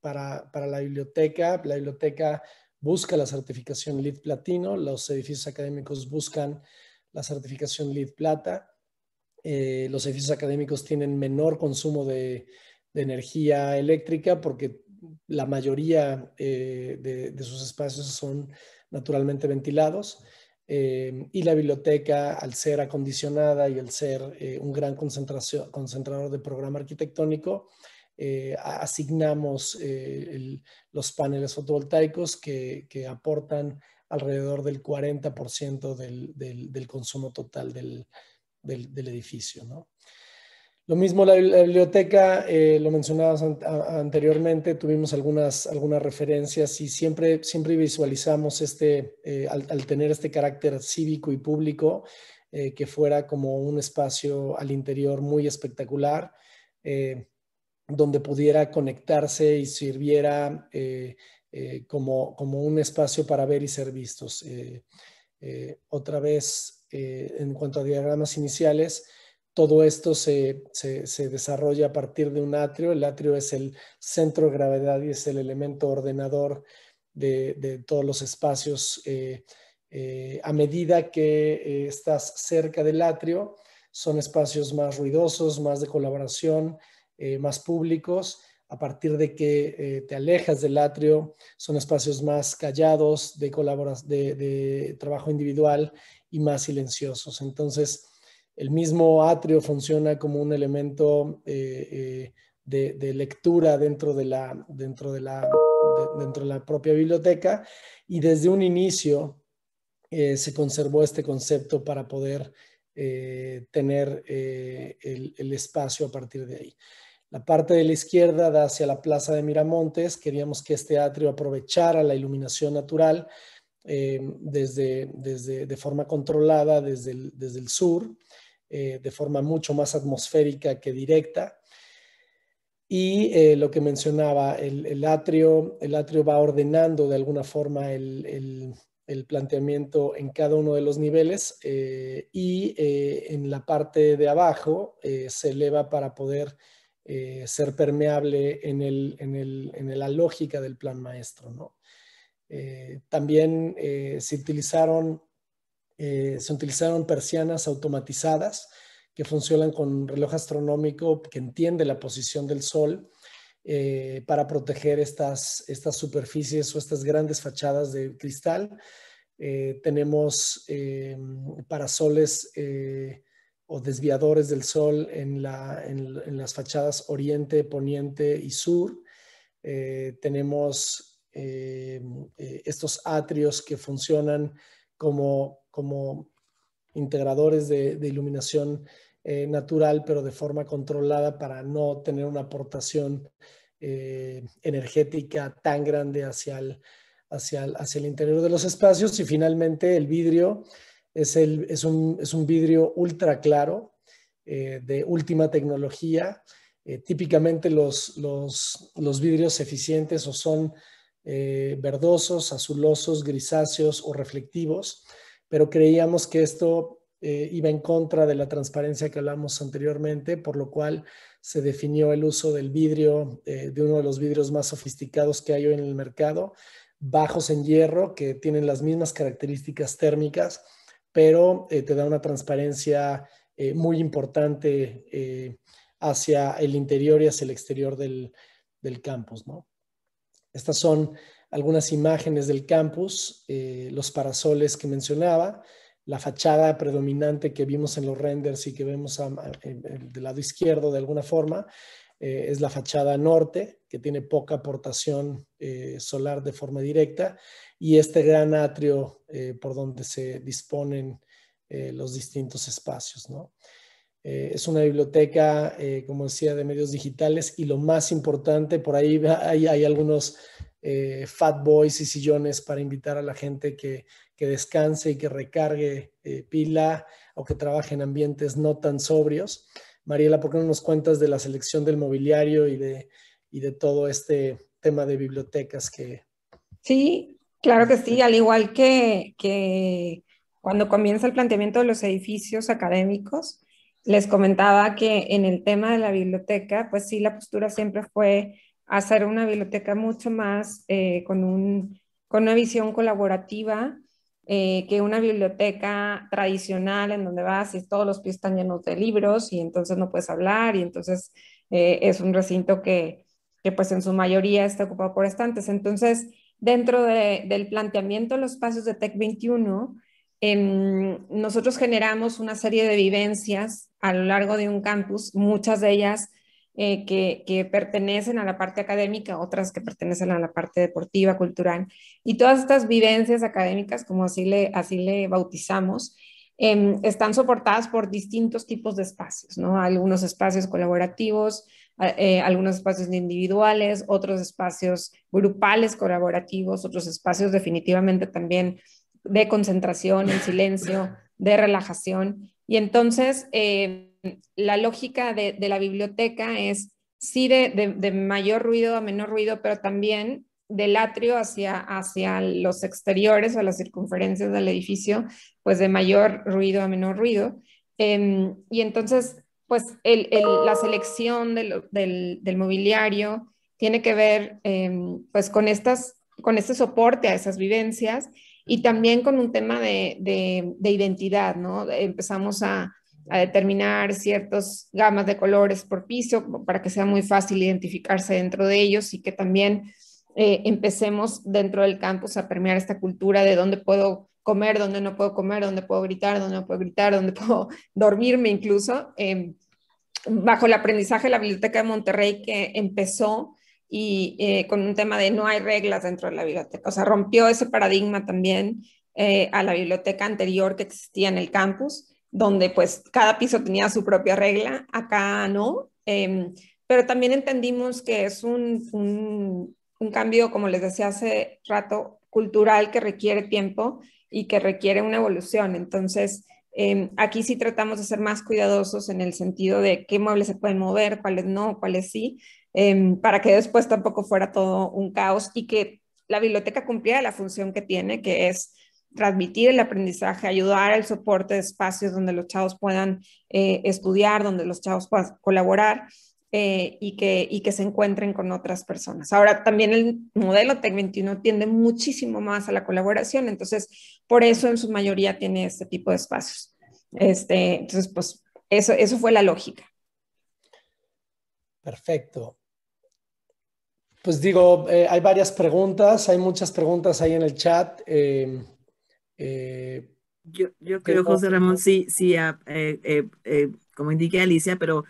para, la biblioteca. La biblioteca busca la certificación LEED Platino, los edificios académicos buscan la certificación LEED Plata. los edificios académicos tienen menor consumo de, de energía eléctrica porque la mayoría eh, de, sus espacios son naturalmente ventilados eh, y la biblioteca, al ser acondicionada y al ser eh, un gran concentrador de programa arquitectónico, asignamos los paneles fotovoltaicos que, aportan alrededor del 40% del, consumo total del, del edificio. ¿no? Lo mismo la, biblioteca, eh, lo mencionabas anteriormente, tuvimos algunas, algunas referencias y siempre, siempre visualizamos este, eh, al, tener este carácter cívico y público, eh, que fuera como un espacio al interior muy espectacular, donde pudiera conectarse y sirviera como, un espacio para ver y ser vistos. otra vez, en cuanto a diagramas iniciales, todo esto se, desarrolla a partir de un atrio. El atrio es el centro de gravedad y es el elemento ordenador de, todos los espacios. Eh, eh, a medida que eh, estás cerca del atrio, son espacios más ruidosos, más de colaboración, más públicos. A partir de que te alejas del atrio, son espacios más callados, de, de trabajo individual y más silenciosos. Entonces, el mismo atrio funciona como un elemento eh, eh, de, lectura dentro de, la, dentro, de la, propia biblioteca y desde un inicio eh, se conservó este concepto para poder tener el, espacio a partir de ahí. La parte de la izquierda da hacia la plaza de Miramontes. Queríamos que este atrio aprovechara la iluminación natural de forma controlada desde el sur. Eh, de forma mucho más atmosférica que directa. Y eh, lo que mencionaba, el, atrio, el atrio va ordenando de alguna forma el, el, el planteamiento en cada uno de los niveles eh, y en la parte de abajo se eleva para poder ser permeable en, en, en, la lógica del plan maestro. ¿no? también se utilizaron eh, se utilizaron persianas automatizadas que funcionan con reloj astronómico que entiende la posición del sol eh, para proteger estas, estas superficies o estas grandes fachadas de cristal. Eh, tenemos parasoles o desviadores del sol en, en, las fachadas oriente, poniente y sur. tenemos estos atrios que funcionan como como integradores de, iluminación eh, natural, pero de forma controlada para no tener una aportación eh, energética tan grande hacia el, hacia, hacia el interior de los espacios. Y finalmente el vidrio es, el, es, un, es un vidrio ultra claro eh, de última tecnología. típicamente los, los, los, vidrios eficientes o son verdosos, azulosos, grisáceos o reflectivos pero creíamos que esto eh, iba en contra de la transparencia que hablamos anteriormente, por lo cual se definió el uso del vidrio, eh, de uno de los vidrios más sofisticados que hay hoy en el mercado, bajos en hierro, que tienen las mismas características térmicas, pero eh, te da una transparencia muy importante hacia el interior y hacia el exterior del, campus. ¿no? Estas son algunas imágenes del campus, eh, los parasoles que mencionaba, la fachada predominante que vimos en los renders y que vemos del lado izquierdo de alguna forma, eh, es la fachada norte, que tiene poca aportación eh, solar de forma directa, y este gran atrio por donde se disponen los distintos espacios. ¿no? es una biblioteca, como decía, de medios digitales, y lo más importante, por ahí hay algunos eh, fat boys y sillones para invitar a la gente que, descanse y que recargue eh, pila o que trabaje en ambientes no tan sobrios. Mariela, ¿por qué no nos cuentas de la selección del mobiliario y de, de todo este tema de bibliotecas que... Sí, claro que sí, este al igual que, que cuando comienza el planteamiento de los edificios académicos, les comentaba que en el tema de la biblioteca, pues sí, la postura siempre fue hacer una biblioteca mucho más eh, con, un, con, una visión colaborativa eh, que una biblioteca tradicional en donde vas y todos los pies están llenos de libros y entonces no puedes hablar y entonces eh, es un recinto que, que, pues en su mayoría está ocupado por estantes. Entonces, dentro del planteamiento de los espacios de TEC 21, em, nosotros generamos una serie de vivencias a lo largo de un campus, muchas de ellas eh, que, pertenecen a la parte académica, otras que pertenecen a la parte deportiva, cultural, y todas estas vivencias académicas, como así le, así le bautizamos, em, están soportadas por distintos tipos de espacios, ¿no? Algunos espacios colaborativos, eh, algunos espacios individuales, otros espacios grupales colaborativos, otros espacios definitivamente también de concentración, en silencio, de relajación. Y entonces, eh, la lógica de, la biblioteca es sí de, mayor ruido a menor ruido, pero también del atrio hacia, hacia los exteriores o las circunferencias del edificio, pues de mayor ruido a menor ruido. Em, y entonces, pues la selección del, mobiliario tiene que ver em, pues con, estas, con este soporte a esas vivencias y también con un tema de identidad, ¿no? Empezamos a, a determinar ciertas gamas de colores por piso para que sea muy fácil identificarse dentro de ellos y que también eh, empecemos dentro del campus a permear esta cultura de dónde puedo comer, dónde no puedo comer, dónde puedo gritar, dónde no puedo gritar, dónde <laughs> puedo dormirme incluso. Em, bajo el aprendizaje de la Biblioteca de Monterrey que empezó y eh, con un tema de no hay reglas dentro de la biblioteca, o sea, rompió ese paradigma también eh, a la biblioteca anterior que existía en el campus donde pues cada piso tenía su propia regla, acá no, em, pero también entendimos que es un, cambio, como les decía hace rato, cultural que requiere tiempo y que requiere una evolución. Entonces, em, aquí sí tratamos de ser más cuidadosos en el sentido de qué muebles se pueden mover, cuáles no, cuáles sí, em, para que después tampoco fuera todo un caos y que la biblioteca cumpliera la función que tiene, que es transmitir el aprendizaje, ayudar al soporte de espacios donde los chavos puedan eh, estudiar, donde los chavos puedan colaborar eh, y, que, que se encuentren con otras personas. Ahora, también el modelo TEC 21 tiende muchísimo más a la colaboración, entonces, por eso en su mayoría tiene este tipo de espacios. Este, entonces, pues, eso, eso fue la lógica. Perfecto. Pues digo, eh, hay varias preguntas, hay muchas preguntas ahí en el chat. Eh, yo, yo creo, José Ramón, sí, sí, ah, eh, eh, eh, como indique Alicia, pero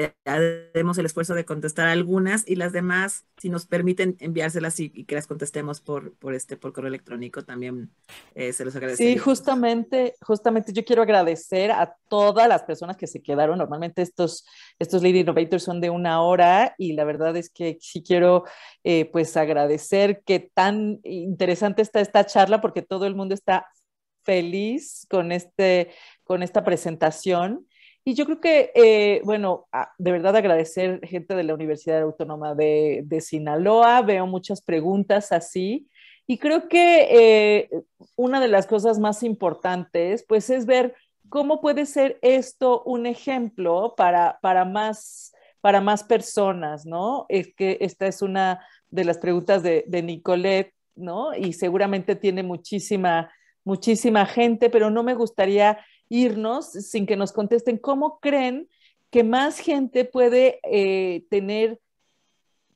eh, haremos el esfuerzo de contestar algunas y las demás, si nos permiten enviárselas y, que las contestemos por, por, este, por correo electrónico, también eh, se los agradecemos. Sí, justamente, justamente yo quiero agradecer a todas las personas que se quedaron. Normalmente estos, estos Lead Innovators son de una hora y la verdad es que sí quiero eh, pues agradecer que tan interesante está esta charla porque todo el mundo está feliz con, este, con esta presentación y yo creo que, eh, bueno, de verdad agradecer gente de la Universidad Autónoma de, de Sinaloa, veo muchas preguntas así. Y creo que eh, una de las cosas más importantes, pues, es ver cómo puede ser esto un ejemplo para, para, más, para más personas, ¿no? Es que esta es una de las preguntas de, de Nicolette, ¿no? Y seguramente tiene muchísima, muchísima gente, pero no me gustaría irnos sin que nos contesten cómo creen que más gente puede eh, tener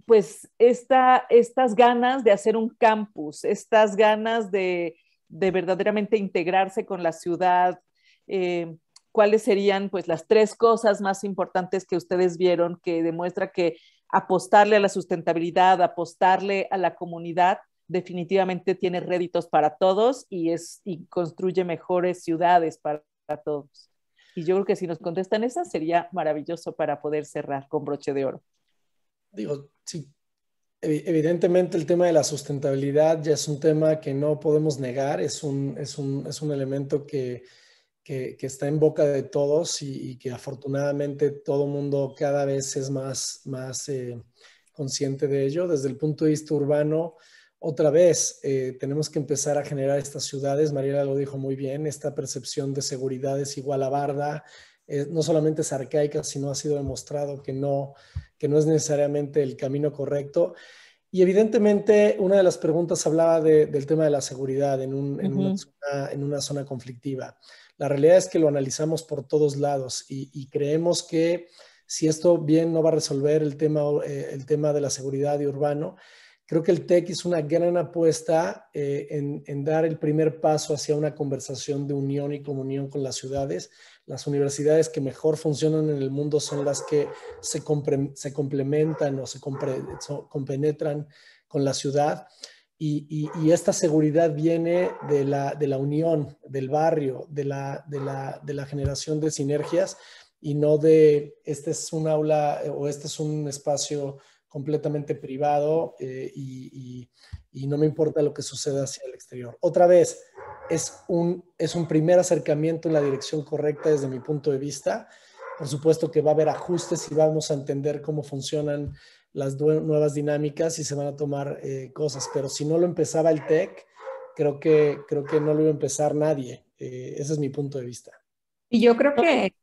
pues esta, estas ganas de hacer un campus, estas ganas de, verdaderamente integrarse con la ciudad, eh, cuáles serían pues las tres cosas más importantes que ustedes vieron que demuestra que apostarle a la sustentabilidad, apostarle a la comunidad definitivamente tiene réditos para todos y, es, y construye mejores ciudades para a todos. Y yo creo que si nos contestan esa sería maravilloso para poder cerrar con broche de oro. Digo, sí, evidentemente el tema de la sustentabilidad ya es un tema que no podemos negar, es un, elemento que, está en boca de todos y, que afortunadamente todo mundo cada vez es más, más eh, consciente de ello. Desde el punto de vista urbano, otra vez eh, tenemos que empezar a generar estas ciudades, Mariela lo dijo muy bien, esta percepción de seguridad es igual a barda, eh, no solamente es arcaica, sino ha sido demostrado que no, que no es necesariamente el camino correcto. Y evidentemente una de las preguntas hablaba del tema de la seguridad en, una zona, conflictiva. La realidad es que lo analizamos por todos lados y, creemos que si esto bien no va a resolver el tema, eh, el tema de la seguridad y urbano, Creo que el TEC es una gran apuesta eh, en, dar el primer paso hacia una conversación de unión y comunión con las ciudades. Las universidades que mejor funcionan en el mundo son las que se, se complementan o se compenetran con la ciudad. Y, esta seguridad viene de la, de la unión, del barrio, de, la, de la, generación de sinergias y no de este es un aula o este es un espacio completamente privado eh, y, no me importa lo que suceda hacia el exterior. Otra vez, es un, es un primer acercamiento en la dirección correcta desde mi punto de vista. Por supuesto que va a haber ajustes y vamos a entender cómo funcionan las nuevas dinámicas y se van a tomar eh, cosas, pero si no lo empezaba el TEC, creo que, creo que no lo iba a empezar nadie. Eh, ese es mi punto de vista. Y yo creo que,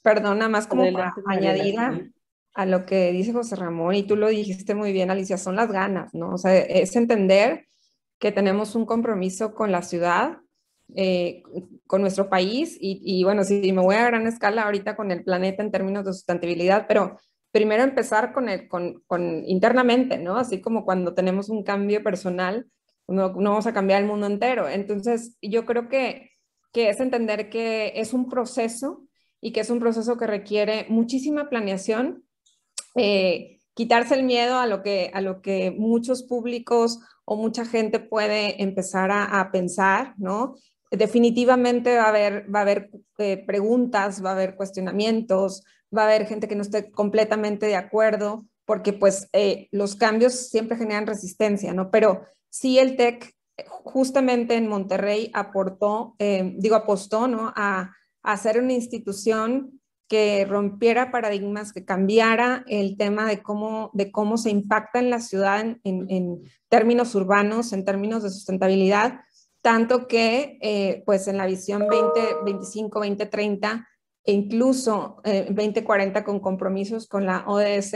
perdona, más como para añadida a lo que dice José Ramón y tú lo dijiste muy bien, Alicia, son las ganas, ¿no? O sea, es entender que tenemos un compromiso con la ciudad, eh, con nuestro país y, y, bueno, si me voy a gran escala ahorita con el planeta en términos de sustentabilidad, pero primero empezar con, el, con, con internamente, ¿no? Así como cuando tenemos un cambio personal, no, vamos a cambiar el mundo entero. Entonces, yo creo que, que es entender que es un proceso y que es un proceso que requiere muchísima planeación eh, quitarse el miedo a lo, que, a lo que muchos públicos o mucha gente puede empezar a, pensar, ¿no? Definitivamente va a haber, va a haber eh, preguntas, va a haber cuestionamientos, va a haber gente que no esté completamente de acuerdo, porque pues eh, los cambios siempre generan resistencia, ¿no? Pero sí el TEC justamente en Monterrey aportó, digo, apostó, ¿no? A, a, una institución que rompiera paradigmas, que cambiara el tema de cómo, de cómo se impacta en la ciudad en, términos urbanos, en términos de sustentabilidad, tanto que eh, pues en la visión 2025, 2030 e incluso 2040 eh, con compromisos con la ODS,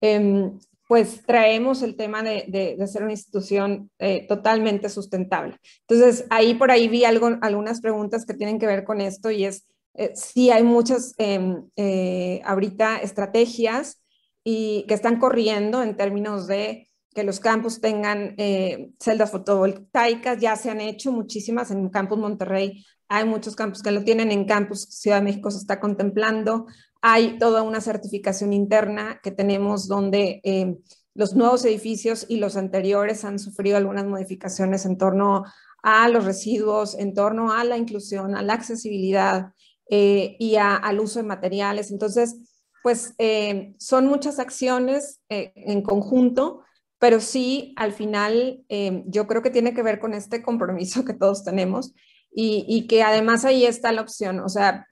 em, pues traemos el tema de, ser una institución eh, totalmente sustentable. Entonces, ahí por ahí vi algo, algunas preguntas que tienen que ver con esto y es, eh, sí hay muchas em, eh, ahorita estrategias y que están corriendo en términos de que los campus tengan eh, celdas fotovoltaicas, ya se han hecho muchísimas en Campus Monterrey, hay muchos campus que lo tienen, en Campus Ciudad de México se está contemplando, hay toda una certificación interna que tenemos donde em, los nuevos edificios y los anteriores han sufrido algunas modificaciones en torno a los residuos, en torno a la inclusión, a la accesibilidad, eh, y al uso de materiales. Entonces, pues eh, son muchas acciones eh, en conjunto, pero sí, al final, yo creo que tiene que ver con este compromiso que todos tenemos y, y que además ahí está la opción, o sea,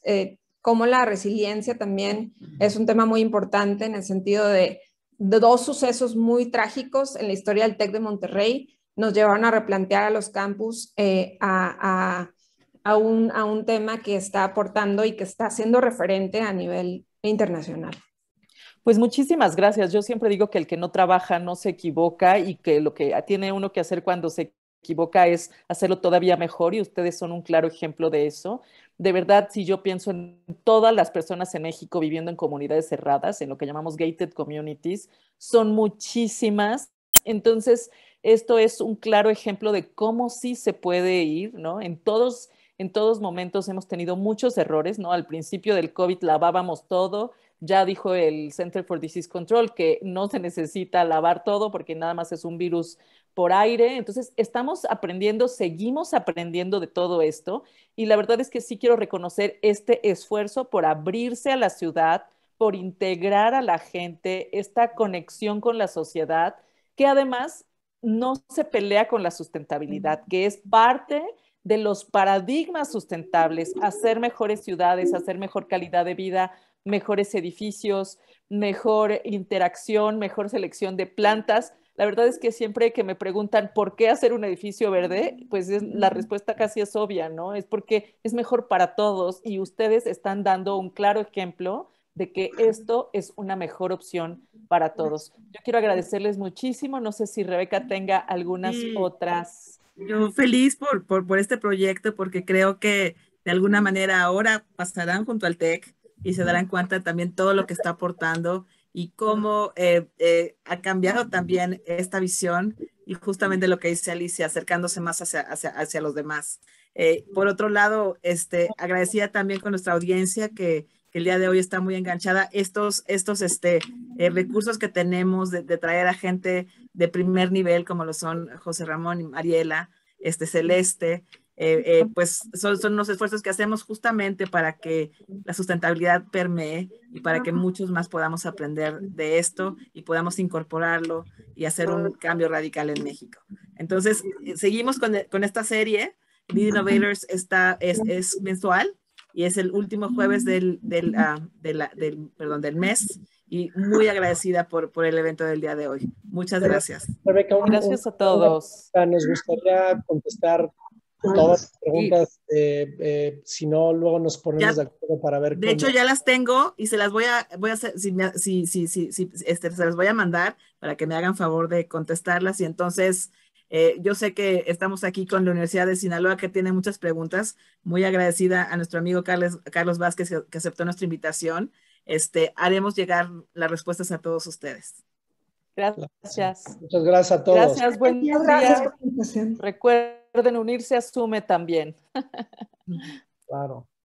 como la resiliencia también es un tema muy importante en el sentido de, dos sucesos muy trágicos en la historia del TEC de Monterrey nos llevaron a replantear a los campus, a a un, tema que está aportando y que está siendo referente a nivel internacional. Pues muchísimas gracias. Yo siempre digo que el que no trabaja no se equivoca y que lo que tiene uno que hacer cuando se equivoca es hacerlo todavía mejor y ustedes son un claro ejemplo de eso. De verdad, si yo pienso en todas las personas en México viviendo en comunidades cerradas, en lo que llamamos gated communities, son muchísimas. Entonces, esto es un claro ejemplo de cómo sí se puede ir, ¿no? En todos en todos momentos hemos tenido muchos errores, ¿no? Al principio del COVID lavábamos todo, ya dijo el Center for Disease Control que no se necesita lavar todo porque nada más es un virus por aire. Entonces, estamos aprendiendo, seguimos aprendiendo de todo esto y la verdad es que sí quiero reconocer este esfuerzo por abrirse a la ciudad, por integrar a la gente, esta conexión con la sociedad, que además no se pelea con la sustentabilidad, que es parte de los paradigmas sustentables, hacer mejores ciudades, hacer mejor calidad de vida, mejores edificios, mejor interacción, mejor selección de plantas. La verdad es que siempre que me preguntan por qué hacer un edificio verde, pues la respuesta casi es obvia, ¿no? Es porque es mejor para todos y ustedes están dando un claro ejemplo de que esto es una mejor opción para todos. Yo quiero agradecerles muchísimo. No sé si Rebeca tenga algunas otras yo feliz por, por, este proyecto porque creo que de alguna manera ahora pasarán junto al TEC y se darán cuenta también todo lo que está aportando y cómo eh, eh, ha cambiado también esta visión y justamente lo que dice Alicia, acercándose más hacia, los demás. Eh, por otro lado, este, agradecida también con nuestra audiencia que que el día de hoy está muy enganchada, estos, estos este, eh, recursos que tenemos de, traer a gente de primer nivel, como lo son José Ramón y Mariela, este, Celeste, eh, eh, pues son, son los esfuerzos que hacemos justamente para que la sustentabilidad permee y para que muchos más podamos aprender de esto y podamos incorporarlo y hacer un cambio radical en México. Entonces, seguimos con, esta serie. Lead Innovators está, es, es mensual y es el último jueves mm. del, del, ah, de la, del, perdón, del mes y muy agradecida por, por el evento del día de hoy. Muchas gracias. gracias a todos. Ah, nos gustaría contestar ah, todas las preguntas, eh, eh, si no, luego nos ponemos de acuerdo para ver. De hecho, ya las tengo y se las voy a, voy a si, si, si, si, este, se las voy a mandar para que me hagan favor de contestarlas y entonces eh, yo sé que estamos aquí con la Universidad de Sinaloa, que tiene muchas preguntas. Muy agradecida a nuestro amigo Carlos Vázquez, que, aceptó nuestra invitación. Este, haremos llegar las respuestas a todos ustedes. Gracias. Muchas gracias a todos. Gracias, buen día. Recuerden unirse a SUME también. Claro.